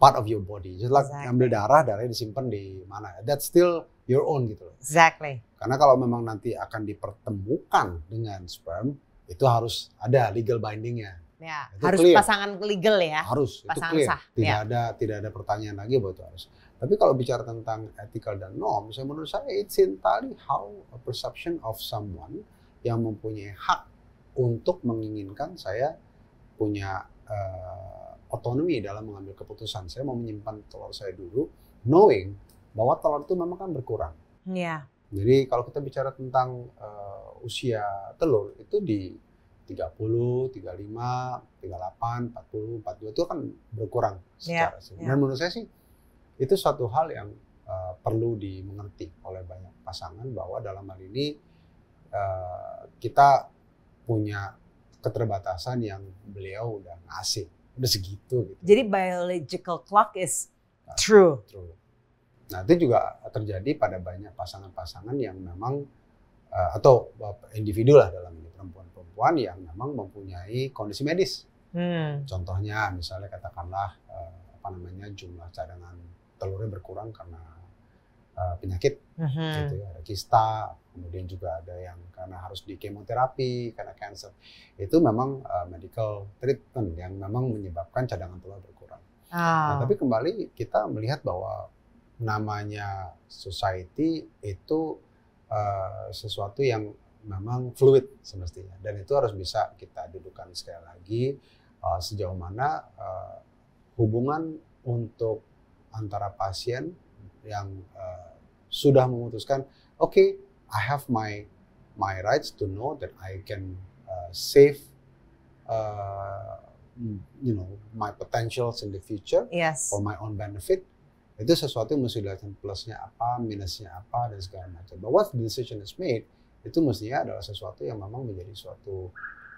part of your body. like exactly. ambil darah, darahnya disimpan di mana. That's still your own gitu loh. Exactly. Karena kalau memang nanti akan dipertemukan dengan sperm, itu harus ada legal bindingnya. Ya, harus clear. pasangan legal ya. Harus, pasangan itu clear. sah. Tidak ya. ada tidak ada pertanyaan lagi bahwa itu harus. Tapi kalau bicara tentang ethical dan norm, saya menurut saya it's entirely how a perception of someone yang mempunyai hak untuk menginginkan saya punya uh, eh, otonomi dalam mengambil keputusan. Saya mau menyimpan telur saya dulu, knowing bahwa telur itu memang kan berkurang. Iya. Jadi kalau kita bicara tentang uh, usia telur itu di 30, 35, 38, 40, 42 itu kan berkurang ya, secara yeah, yeah. menurut saya sih itu suatu hal yang uh, perlu dimengerti oleh banyak pasangan bahwa dalam hal ini uh, kita punya keterbatasan yang beliau udah ngasih udah segitu gitu. Jadi biological clock is nah, true. True. Nah itu juga terjadi pada banyak pasangan-pasangan yang memang uh, atau individu lah dalam ini perempuan perempuan yang memang mempunyai kondisi medis. Hmm. Contohnya misalnya katakanlah uh, apa namanya jumlah cadangan telurnya berkurang karena uh, penyakit, hmm. gitu ya, ada kista, kemudian juga ada yang karena harus di kemoterapi karena cancer. Itu memang uh, medical treatment yang memang menyebabkan cadangan telur berkurang. Oh. Nah, tapi kembali kita melihat bahwa namanya society itu uh, sesuatu yang memang fluid semestinya dan itu harus bisa kita dudukan sekali lagi uh, sejauh mana uh, hubungan untuk antara pasien yang uh, sudah memutuskan oke okay, I have my my rights to know that I can uh, save uh, you know my potentials in the future yes. for my own benefit itu sesuatu yang mesti dilihatkan plusnya apa minusnya apa dan segala macam but once the decision is made itu mestinya adalah sesuatu yang memang menjadi suatu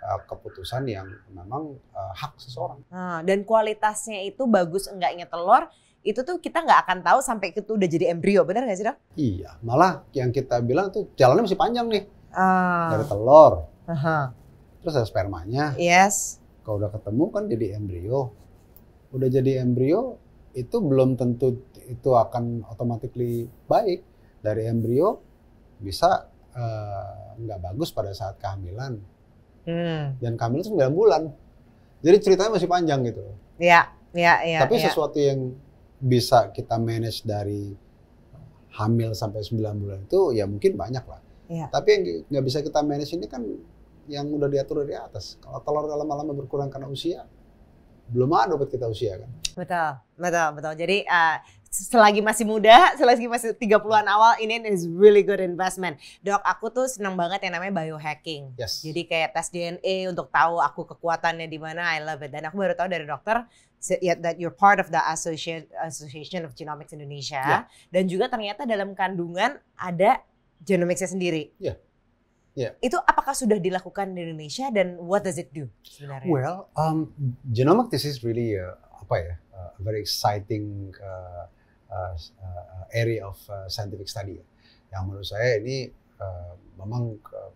uh, keputusan yang memang uh, hak seseorang. Nah, dan kualitasnya itu bagus enggaknya telur itu tuh kita nggak akan tahu sampai itu udah jadi embrio, benar nggak sih dok? Iya, malah yang kita bilang tuh jalannya masih panjang nih uh. dari telur, uh-huh. terus ada spermanya. Yes. Kalau udah ketemu kan jadi embrio, udah jadi embrio itu belum tentu itu akan otomatis baik dari embrio bisa Eh, nggak uh, bagus pada saat kehamilan. Hmm. Dan kehamilan sembilan 9 bulan. Jadi ceritanya masih panjang gitu. Iya, iya, iya. Tapi ya. sesuatu yang bisa kita manage dari hamil sampai 9 bulan itu ya mungkin banyak lah. Ya. Tapi yang nggak bisa kita manage ini kan yang udah diatur dari atas. Kalau telur dalam lama berkurang karena usia, belum ada obat kita usia kan. Betul, betul, betul. Jadi uh, selagi masih muda, selagi masih 30-an awal ini is really good investment. Dok, aku tuh senang banget yang namanya biohacking. Yes. Jadi kayak tes DNA untuk tahu aku kekuatannya di mana. I love it. Dan aku baru tahu dari dokter ya, that you're part of the Association Association of Genomics Indonesia yeah. dan juga ternyata dalam kandungan ada genomicsnya sendiri. Yeah. Yeah. Itu apakah sudah dilakukan di Indonesia dan what does it do sebenarnya? Well, um, genomic this is really uh, apa ya, uh, very exciting uh, Uh, uh, area of uh, scientific study ya. Yang menurut saya ini uh, memang uh,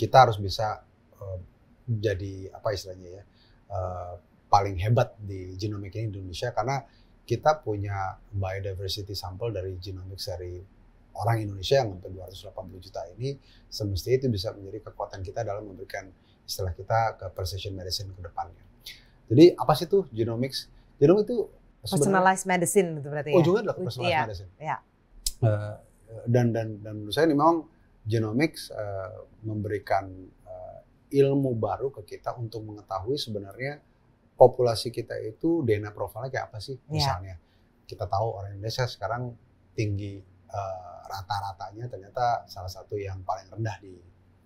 kita harus bisa uh, jadi apa istilahnya ya uh, paling hebat di genomic ini di Indonesia karena kita punya biodiversity sample dari genomic dari orang Indonesia yang sampai 280 juta ini semestinya itu bisa menjadi kekuatan kita dalam memberikan istilah kita ke precision medicine ke depannya. Jadi apa sih tuh genomics? Genomics itu personalized medicine itu berarti oh, ya. Ujungnya adalah personalized yeah. medicine. Yeah. Iya. dan dan dan menurut saya ini memang genomics uh, memberikan eh, ilmu baru ke kita untuk mengetahui sebenarnya populasi kita itu DNA profilnya kayak apa sih iya. misalnya. Kita tahu orang Indonesia sekarang tinggi uh, rata-ratanya ternyata salah satu yang paling rendah di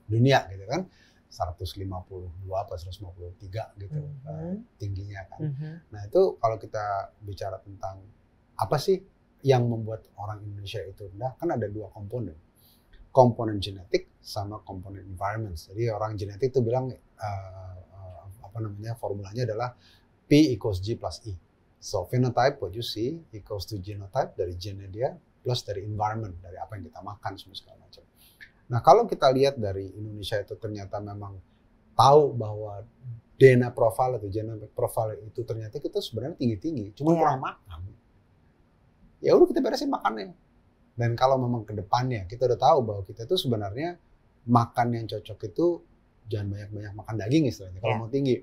dunia gitu kan. 152 atau 153 gitu mm -hmm. tingginya kan. Mm -hmm. Nah itu kalau kita bicara tentang apa sih yang membuat orang Indonesia itu rendah kan ada dua komponen komponen genetik sama komponen environment. Jadi orang genetik itu bilang uh, uh, apa namanya formulanya adalah P equals G plus E. So phenotype what you see equals to genotype dari gene dia plus dari environment dari apa yang kita makan semua segala macam. Nah kalau kita lihat dari Indonesia itu ternyata memang tahu bahwa dana profile atau dana profile itu ternyata kita sebenarnya tinggi-tinggi, cuma iya. kurang makan. Ya udah kita beresin makannya. Dan kalau memang ke depannya kita udah tahu bahwa kita itu sebenarnya makan yang cocok itu jangan banyak-banyak makan daging istilahnya. Kalau yeah. mau tinggi,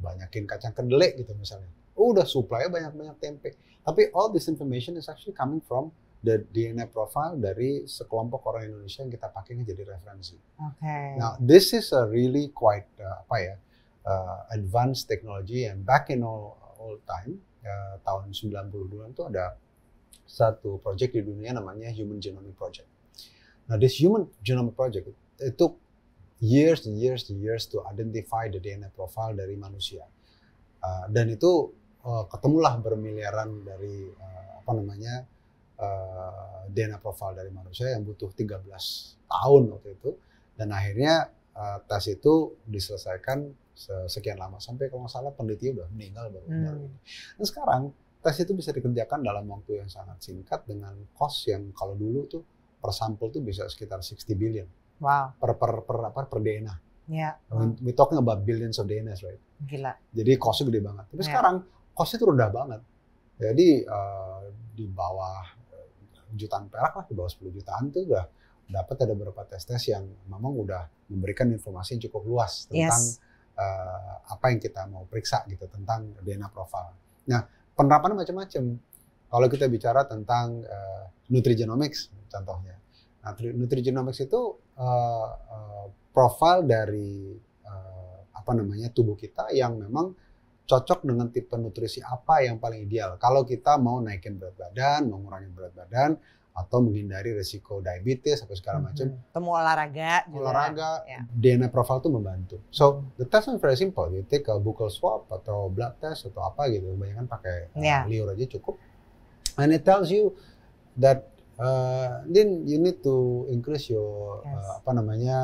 banyakin kacang kedelai gitu misalnya. udah supply banyak-banyak tempe. Tapi all this information is actually coming from the DNA profile dari sekelompok orang Indonesia yang kita pakai ini jadi referensi. Oke. Okay. Now this is a really quite uh, apa ya uh, advanced technology and back in all old time uh, tahun 92 itu ada satu project di dunia namanya Human Genome Project. Nah, this Human Genome Project it took years and years and years to identify the DNA profile dari manusia. Uh, dan itu uh, ketemulah bermiliaran dari uh, apa namanya Eh, DNA profile dari manusia yang butuh 13 tahun waktu itu dan akhirnya uh, tes itu diselesaikan sekian lama sampai kalau nggak salah peneliti udah meninggal baru hmm. dan sekarang tes itu bisa dikerjakan dalam waktu yang sangat singkat dengan cost yang kalau dulu tuh per sampel tuh bisa sekitar 60 billion. Wow. Per per per apa per DNA. Ya. Yeah. Wow. We talking about billions of DNA, right? Gila. Jadi costnya gede banget. Tapi yeah. sekarang costnya tuh rendah banget. Jadi uh, di bawah jutaan perak lah di bawah 10 jutaan tuh udah dapat ada beberapa tes-tes yang memang udah memberikan informasi yang cukup luas tentang yes. uh, apa yang kita mau periksa gitu tentang DNA profile. Nah penerapan macam-macam. Kalau kita bicara tentang uh, nutrigenomics contohnya, nah, nutrigenomics itu uh, uh, profil dari uh, apa namanya tubuh kita yang memang cocok dengan tipe nutrisi apa yang paling ideal kalau kita mau naikin berat badan, mengurangi berat badan atau menghindari resiko diabetes atau segala hmm, macam. Temu olahraga Olahraga, DNA ya. profile itu membantu. So, hmm. the test is very simple. You take a buccal swab atau blood test atau apa gitu. Kebanyakan pakai yeah. Uh, ya. liur aja cukup. And it tells you that uh, then you need to increase your yes. uh, apa namanya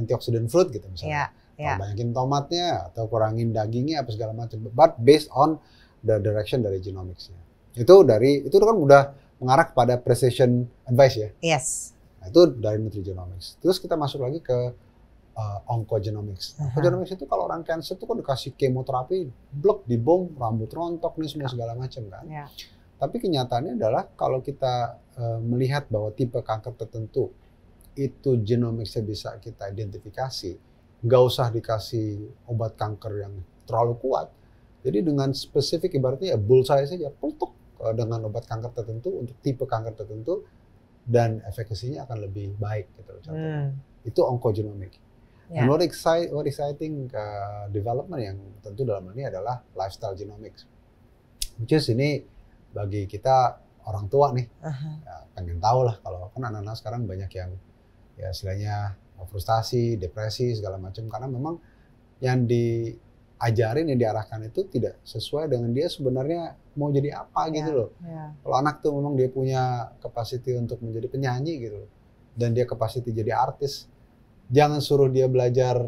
antioxidant fruit gitu misalnya. Yeah yeah. Banyakin tomatnya atau kurangin dagingnya apa segala macam. But based on the direction dari genomicsnya. Itu dari itu kan udah mengarah kepada precision advice ya. Yes. Nah, itu dari nutrigenomics. Terus kita masuk lagi ke uh, oncogenomics. Uh -huh. Oncogenomics itu kalau orang cancer itu kan dikasih kemoterapi, blok dibom, rambut rontok nih semua ya. segala macam kan. Yeah. Tapi kenyataannya adalah kalau kita uh, melihat bahwa tipe kanker tertentu itu genomicsnya bisa kita identifikasi, gak usah dikasih obat kanker yang terlalu kuat. Jadi dengan spesifik ibaratnya ya bullseye saja, peltuk eh, dengan obat kanker tertentu untuk tipe kanker tertentu dan efekasinya akan lebih baik gitu loh contohnya. Hmm. Itu onkogenomik. Yeah. And what, excite, what exciting eh, development yang tentu dalam ini adalah lifestyle genomics. Which is ini bagi kita orang tua nih, uh -huh. ya, pengen tahu lah kalau kan anak-anak sekarang banyak yang ya istilahnya frustasi, depresi segala macam karena memang yang diajarin yang diarahkan itu tidak sesuai dengan dia sebenarnya mau jadi apa yeah, gitu loh. Yeah. Kalau anak tuh memang dia punya capacity untuk menjadi penyanyi gitu loh. Dan dia capacity jadi artis. Jangan suruh dia belajar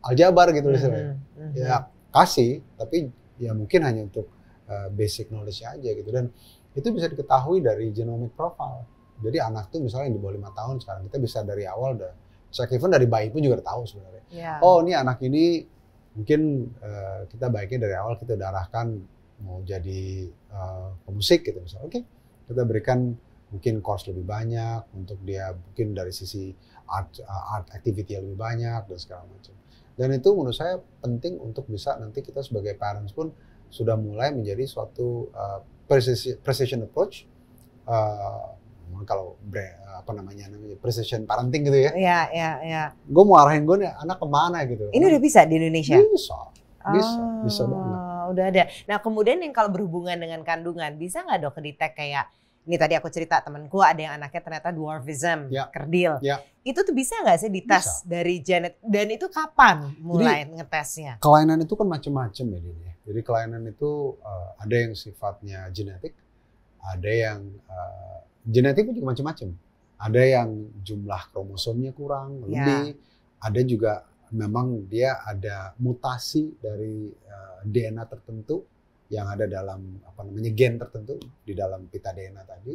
aljabar gitu mm -hmm, mm Ya kasih tapi ya mungkin hanya untuk uh, basic knowledge aja gitu dan itu bisa diketahui dari genomic profile. Jadi anak tuh misalnya yang di bawah lima tahun sekarang kita bisa dari awal udah Check even dari bayi pun juga tahu sebenarnya. Yeah. Oh ini anak ini mungkin uh, kita baiknya dari awal kita darahkan mau jadi uh, pemusik gitu misalnya. Oke, okay. kita berikan mungkin course lebih banyak untuk dia mungkin dari sisi art uh, art activity yang lebih banyak dan segala macam. Dan itu menurut saya penting untuk bisa nanti kita sebagai parents pun sudah mulai menjadi suatu uh, precision, precision approach uh, kalau apa namanya precision parenting gitu ya. Iya, iya, iya. Gue mau arahin gue nih anak kemana gitu. Ini udah bisa di Indonesia? Bisa, bisa, oh, bisa banget. Udah ada. Nah kemudian yang kalau berhubungan dengan kandungan, bisa nggak dok kedetek kayak ini tadi aku cerita temanku ada yang anaknya ternyata dwarfism, ya. kerdil. Ya. Itu tuh bisa nggak sih dites bisa. dari Janet? dan itu kapan mulai Jadi, ngetesnya? Kelainan itu kan macam-macam ya, ya Jadi kelainan itu uh, ada yang sifatnya genetik, ada yang uh, genetik juga macam-macam. Ada yang jumlah kromosomnya kurang, ya. lebih. Ada juga memang dia ada mutasi dari uh, eh, DNA tertentu yang ada dalam apa namanya gen tertentu di dalam pita DNA tadi.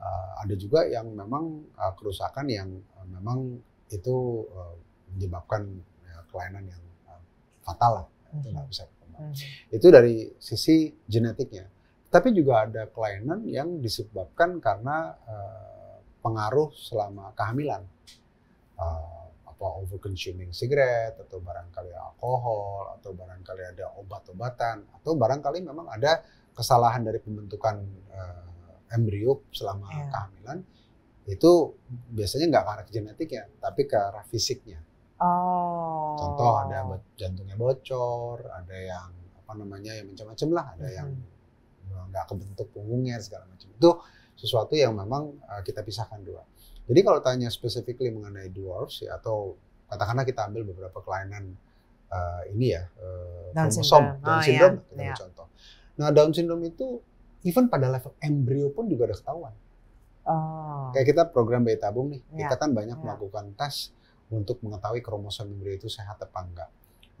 Uh, ada juga yang memang uh, kerusakan yang uh, memang itu uh, menyebabkan uh, kelainan yang uh, fatal lah, mm -hmm. bisa Mm -hmm. Itu dari sisi genetiknya tapi juga ada kelainan yang disebabkan karena uh, pengaruh selama kehamilan. Uh, eh, apa over consuming cigarette atau barangkali alkohol atau barangkali ada obat-obatan atau barangkali memang ada kesalahan dari pembentukan uh, embrio selama yeah. kehamilan itu biasanya nggak ke arah genetik ya tapi ke arah fisiknya oh. contoh ada jantungnya bocor ada yang apa namanya yang macam-macam lah ada hmm. yang Eh, nggak kebentuk punggungnya segala macam itu sesuatu yang memang uh, kita pisahkan dua. Jadi kalau tanya specifically mengenai dwarfs ya, atau katakanlah kita ambil beberapa kelainan uh, ini ya uh, Down kromosom syndrome. Down oh, syndrome yeah. kita yeah. contoh. Nah Down syndrome itu even pada level embrio pun juga ada ketahuan. Oh. Kayak kita program bayi tabung nih, yeah. kita kan banyak yeah. melakukan tes untuk mengetahui kromosom embrio itu sehat apa enggak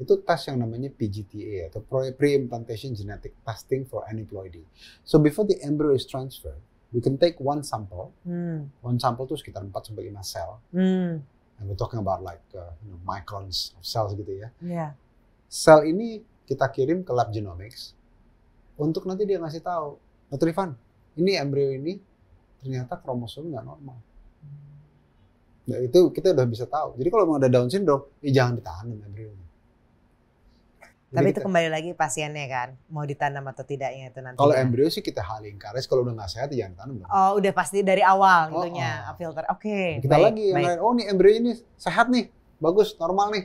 itu tes yang namanya PGTA atau pre-implantation genetic testing for aneuploidy. So before the embryo is transferred, we can take one sample. Hmm. One sample itu sekitar 4 sampai 5 sel. Hmm. And we're talking about like uh, you know, microns of cells gitu ya. Yeah. Sel ini kita kirim ke lab genomics untuk nanti dia ngasih tahu, Dr. Ivan, ini embryo ini ternyata kromosom nggak normal. Hmm. Nah, itu kita udah bisa tahu. Jadi kalau mau ada Down syndrome, ya jangan ditahan embryonya tapi kita, itu kembali lagi pasiennya kan, mau ditanam atau tidaknya itu nanti. Kalau kan? embrio sih kita halin karis, kalau udah nggak sehat jangan ya tanam. Dong. Oh, udah pasti dari awal oh, gitunya, oh. filter. Oke. Okay, kita baik, lagi yang lain, oh nih embrio ini sehat nih, bagus, normal nih.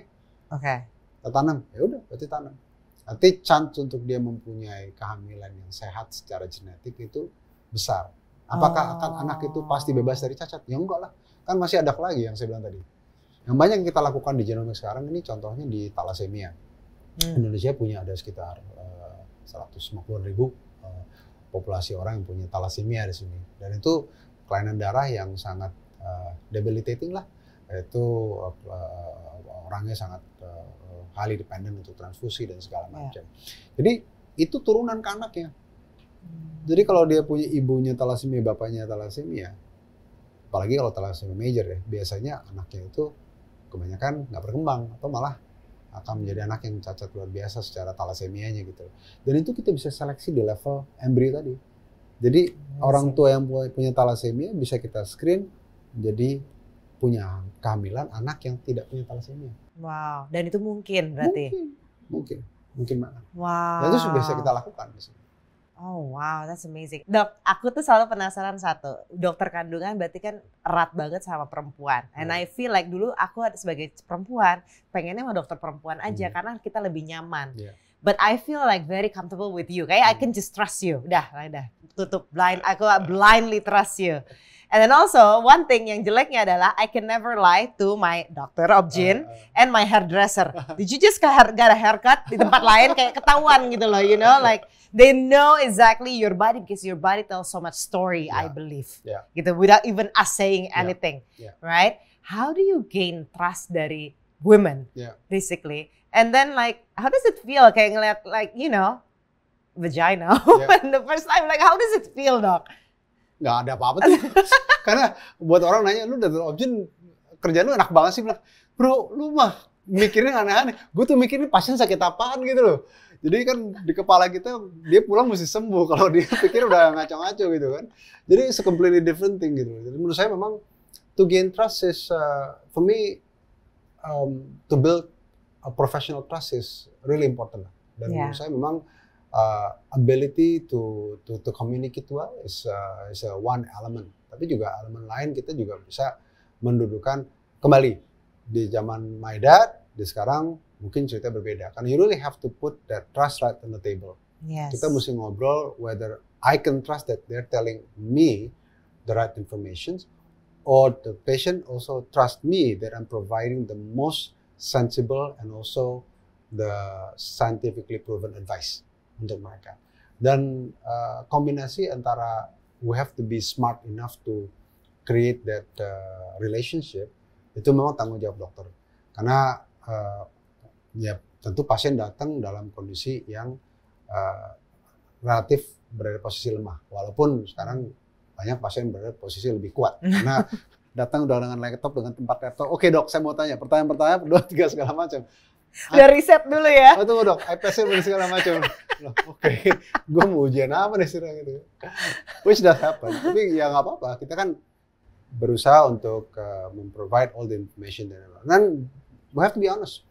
Oke. Okay. Kita tanam, ya udah, berarti tanam. Nanti chance untuk dia mempunyai kehamilan yang sehat secara genetik itu besar. Apakah oh. akan anak itu oh. pasti bebas dari cacat? Ya enggak lah. Kan masih ada lagi yang saya bilang tadi. Yang banyak yang kita lakukan di genomik sekarang ini contohnya di talasemia Hmm. Indonesia punya ada sekitar eh, uh, 150 ribu uh, populasi orang yang punya talasemia di sini. Dan itu kelainan darah yang sangat uh, debilitating lah. Itu uh, orangnya sangat uh, highly dependent untuk transfusi dan segala ya. macam. Yeah. Jadi itu turunan ke anaknya. Hmm. Jadi kalau dia punya ibunya talasemia, bapaknya talasemia, apalagi kalau talasemia major ya, biasanya anaknya itu kebanyakan nggak berkembang atau malah akan menjadi anak yang cacat luar biasa secara talasemianya gitu. Dan itu kita bisa seleksi di level embrio tadi. Jadi yes. Iya orang tua yang punya talasemia bisa kita screen jadi punya kehamilan anak yang tidak punya talasemia. Wow, dan itu mungkin berarti. Mungkin, mungkin, mungkin banget. Wow. Dan itu sudah bisa kita lakukan Misalnya. Oh wow, that's amazing. Dok, aku tuh selalu penasaran satu. Dokter kandungan berarti kan erat banget sama perempuan. And yeah. I feel like dulu aku sebagai perempuan pengennya sama dokter perempuan aja mm. karena kita lebih nyaman. Yeah but I feel like very comfortable with you. Kayak I hmm. can just trust you. Udah, udah. Tutup blind, iya. aku blindly trust you. And then also one thing yang jeleknya adalah I can never lie to my doctor of gin uh, uh. and my hairdresser. Did you just got a haircut di tempat lain kayak ketahuan gitu loh, you know, like they know exactly your body because your body tells so much story, yeah. I believe. Yeah. Gitu without even us saying anything. Yeah. Yeah. Right? How do you gain trust dari women yeah. basically? And then like, how does it feel? Kayak ngeliat like, you know, vagina yeah. the first time. Like, how does it feel, Dok? Gak ada apa-apa tuh. Karena buat orang nanya, lu datang objin kerjaan lu enak banget sih. Bilang, bro, lu mah mikirnya aneh-aneh. Gue tuh mikirnya pasien sakit apaan gitu loh. Jadi kan di kepala kita, dia pulang mesti sembuh. Kalau dia pikir udah ngaco-ngaco gitu kan. Jadi it's a completely different thing gitu. Jadi menurut saya memang to gain trust is, uh, for me, um, to build professional trust is really important. Dan yeah. menurut saya memang uh, ability to to to communicate well is uh, is a one element. Tapi juga elemen lain kita juga bisa mendudukan kembali di zaman my dad, di sekarang mungkin cerita berbeda. Karena you really have to put that trust right on the table. Yes. Kita mesti ngobrol whether I can trust that they're telling me the right information or the patient also trust me that I'm providing the most sensible and also the scientifically proven advice untuk mereka. Dan uh, kombinasi antara we have to be smart enough to create that uh, relationship itu memang tanggung jawab dokter. Karena uh, ya tentu pasien datang dalam kondisi yang uh, relatif berada posisi lemah. Walaupun sekarang banyak pasien berada posisi lebih kuat karena datang udah dengan laptop dengan tempat laptop. Oke dok, saya mau tanya pertanyaan-pertanyaan dua tiga segala macam. Udah riset dulu ya. Oh, tunggu dok, IPC dan segala macam. oke, okay. gue mau ujian apa nih sekarang gitu. Which does happen. Tapi ya nggak apa-apa. Kita kan berusaha untuk uh, memprovide all the information dan dan we have to be honest.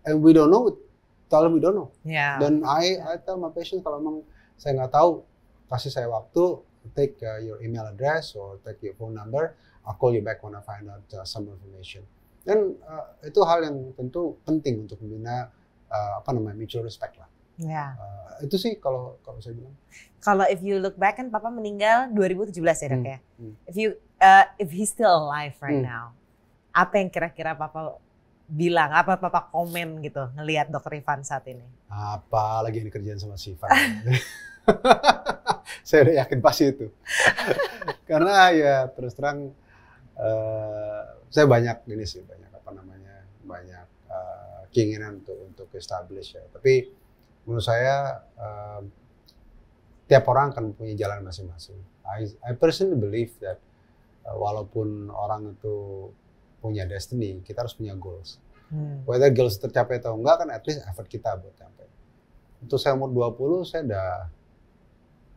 And we don't know, tell them we don't know. Yeah. Ya. Dan I, I tell my patient kalau memang saya nggak tahu, kasih saya waktu, take uh, your email address or take your phone number, I'll call you back when I find out uh, some information. Dan uh, itu hal yang tentu penting untuk membina uh, apa namanya mutual respect lah. Ya. Uh, itu sih kalau kalau saya bilang. Kalau if you look back kan papa meninggal 2017 ya dok hmm, ya. Hmm. If you uh, if he's still alive right hmm. now, apa yang kira-kira papa bilang apa papa komen gitu ngelihat dokter Ivan saat ini? Apa lagi yang dikerjain sama si saya udah yakin pasti itu. Karena ya terus terang Eh, saya banyak ini sih banyak apa namanya banyak uh, keinginan untuk untuk establish ya. Tapi menurut saya uh, tiap orang akan punya jalan masing-masing. I, I personally believe that uh, walaupun orang itu punya destiny, kita harus punya goals. Hmm. Whether goals tercapai atau enggak kan at least effort kita buat capai. Untuk saya umur 20 saya udah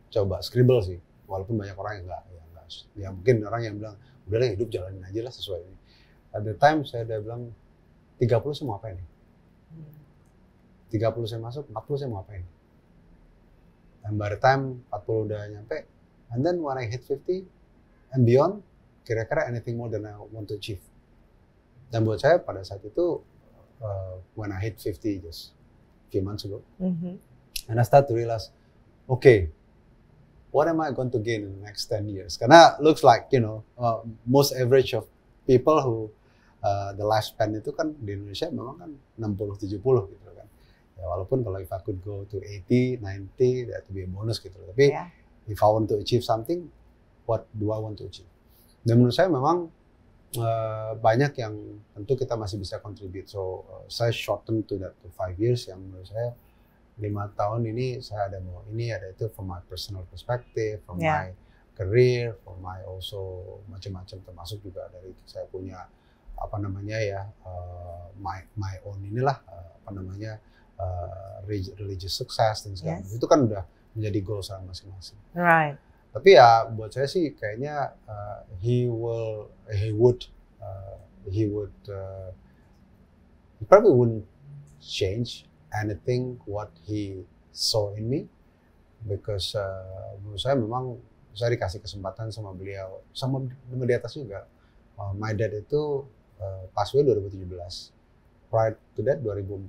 coba scribble sih. Walaupun banyak orang yang enggak, ya, enggak. ya mungkin orang yang bilang udahlah hidup jalanin aja lah sesuai ini at the time saya udah bilang 30 saya mau apa ini 30 saya masuk 40 saya mau apa ini dan by the time 40 udah nyampe and then when I hit 50 and beyond kira-kira anything more than I want to achieve dan buat saya pada saat itu uh, when I hit 50 just few months ago mm -hmm. and I start to realize okay what am I going to gain in the next 10 years? Karena looks like, you know, uh, most average of people who uh, the lifespan itu kan di Indonesia memang kan 60-70 gitu kan. Ya, walaupun kalau if I could go to 80, 90, that would be a bonus gitu. Tapi yeah. if I want to achieve something, what do I want to achieve? Dan menurut saya memang uh, banyak yang tentu kita masih bisa contribute. So uh, saya shorten to that to 5 years yang menurut saya lima tahun ini saya ada mau ini ada itu from my personal perspective, from yeah. my career, from my also macam-macam termasuk juga dari saya punya apa namanya ya uh, my my own inilah uh, apa namanya uh, religious success dan segala yes. itu kan udah menjadi goal saya masing-masing. Right. Tapi ya buat saya sih kayaknya uh, he will he would uh, he would uh, he probably wouldn't change anything what he saw in me because uh, menurut saya memang saya dikasih kesempatan sama beliau sama beliau di atas juga uh, my dad itu uh, 2017 prior to that 2014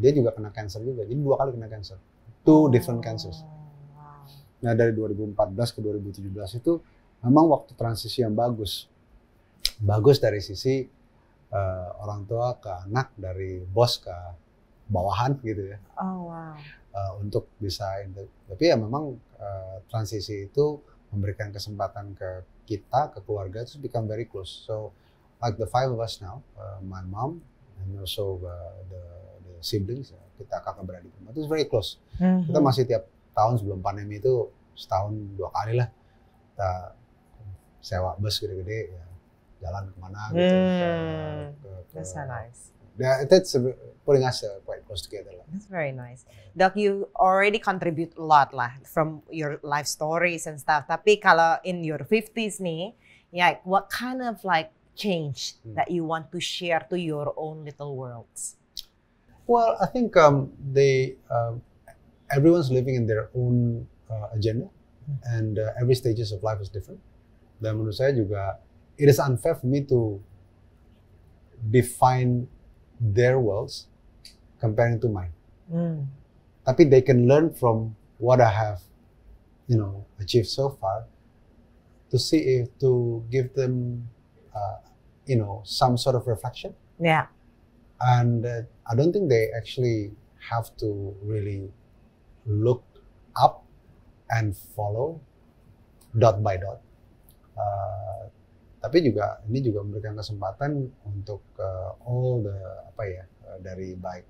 dia juga kena cancer juga jadi dua kali kena cancer two oh, different cancers nah dari 2014 ke 2017 itu memang waktu transisi yang bagus bagus dari sisi uh, orang tua ke anak dari bos ke bawahan gitu ya. Oh wow. Uh, untuk bisa tapi ya memang uh, transisi itu memberikan kesempatan ke kita ke keluarga itu become very close. So like the five of us now, uh, my mom and also uh, the, the siblings, uh, kita kakak beradik, itu very close. Mm-hmm. Kita masih tiap tahun sebelum pandemi itu setahun dua kali lah kita sewa bus gede-gede ya, jalan kemana gitu. Mm. Ke, hmm, ke, ke, That's so nice that's putting us uh, quite close together. That's very nice. Doc, you already contribute a lot lah from your life stories and stuff. Tapi kalau in your 50s nih, like what kind of like change hmm. that you want to share to your own little worlds? Well, I think um, they uh, everyone's living in their own uh, agenda, hmm. and uh, every stages of life is different. Dan menurut saya juga, it is unfair for me to define their worlds comparing to mine. Mm. Tapi they can learn from what I have, you know, achieved so far to see if to give them, uh, you know, some sort of reflection. Yeah. And uh, I don't think they actually have to really look up and follow dot by dot. Uh, tapi juga ini juga memberikan kesempatan untuk uh, all the apa ya uh, dari baik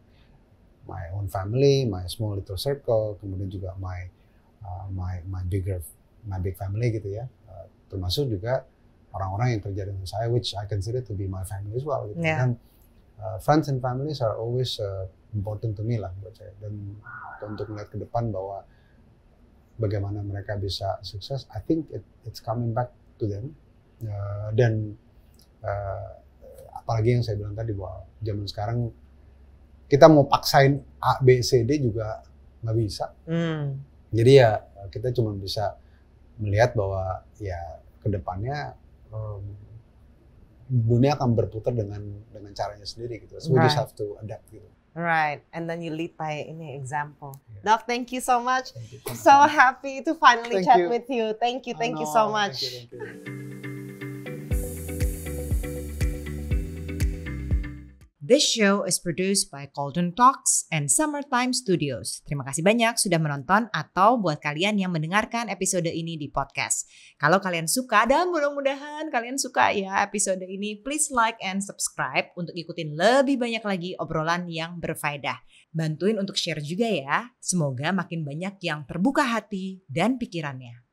my own family, my small little circle, kemudian juga my uh, my my bigger my big family gitu ya, uh, termasuk juga orang-orang yang kerja dengan saya, which I consider to be my family as well. Gitu. Yeah. Dan uh, friends and families are always uh, important to me lah buat saya. Dan untuk melihat ke depan bahwa bagaimana mereka bisa sukses, I think it, it's coming back to them Eh, dan uh, apalagi yang saya bilang tadi bahwa zaman sekarang kita mau paksain A, B, C, D juga nggak bisa. Hmm. Jadi ya kita cuma bisa melihat bahwa ya kedepannya um, eh, dunia akan berputar dengan dengan caranya sendiri gitu. So right. we just have to adapt gitu. Right, and then you lead by ini example. Yeah. Doc, thank you so much. you. So happy to finally thank chat you. with you. Thank you, thank oh, you so much. Thank you, thank you. This show is produced by Golden Talks and Summertime Studios. Terima kasih banyak sudah menonton atau buat kalian yang mendengarkan episode ini di podcast. Kalau kalian suka dan mudah-mudahan kalian suka ya episode ini, please like and subscribe untuk ikutin lebih banyak lagi obrolan yang berfaedah. Bantuin untuk share juga ya. Semoga makin banyak yang terbuka hati dan pikirannya.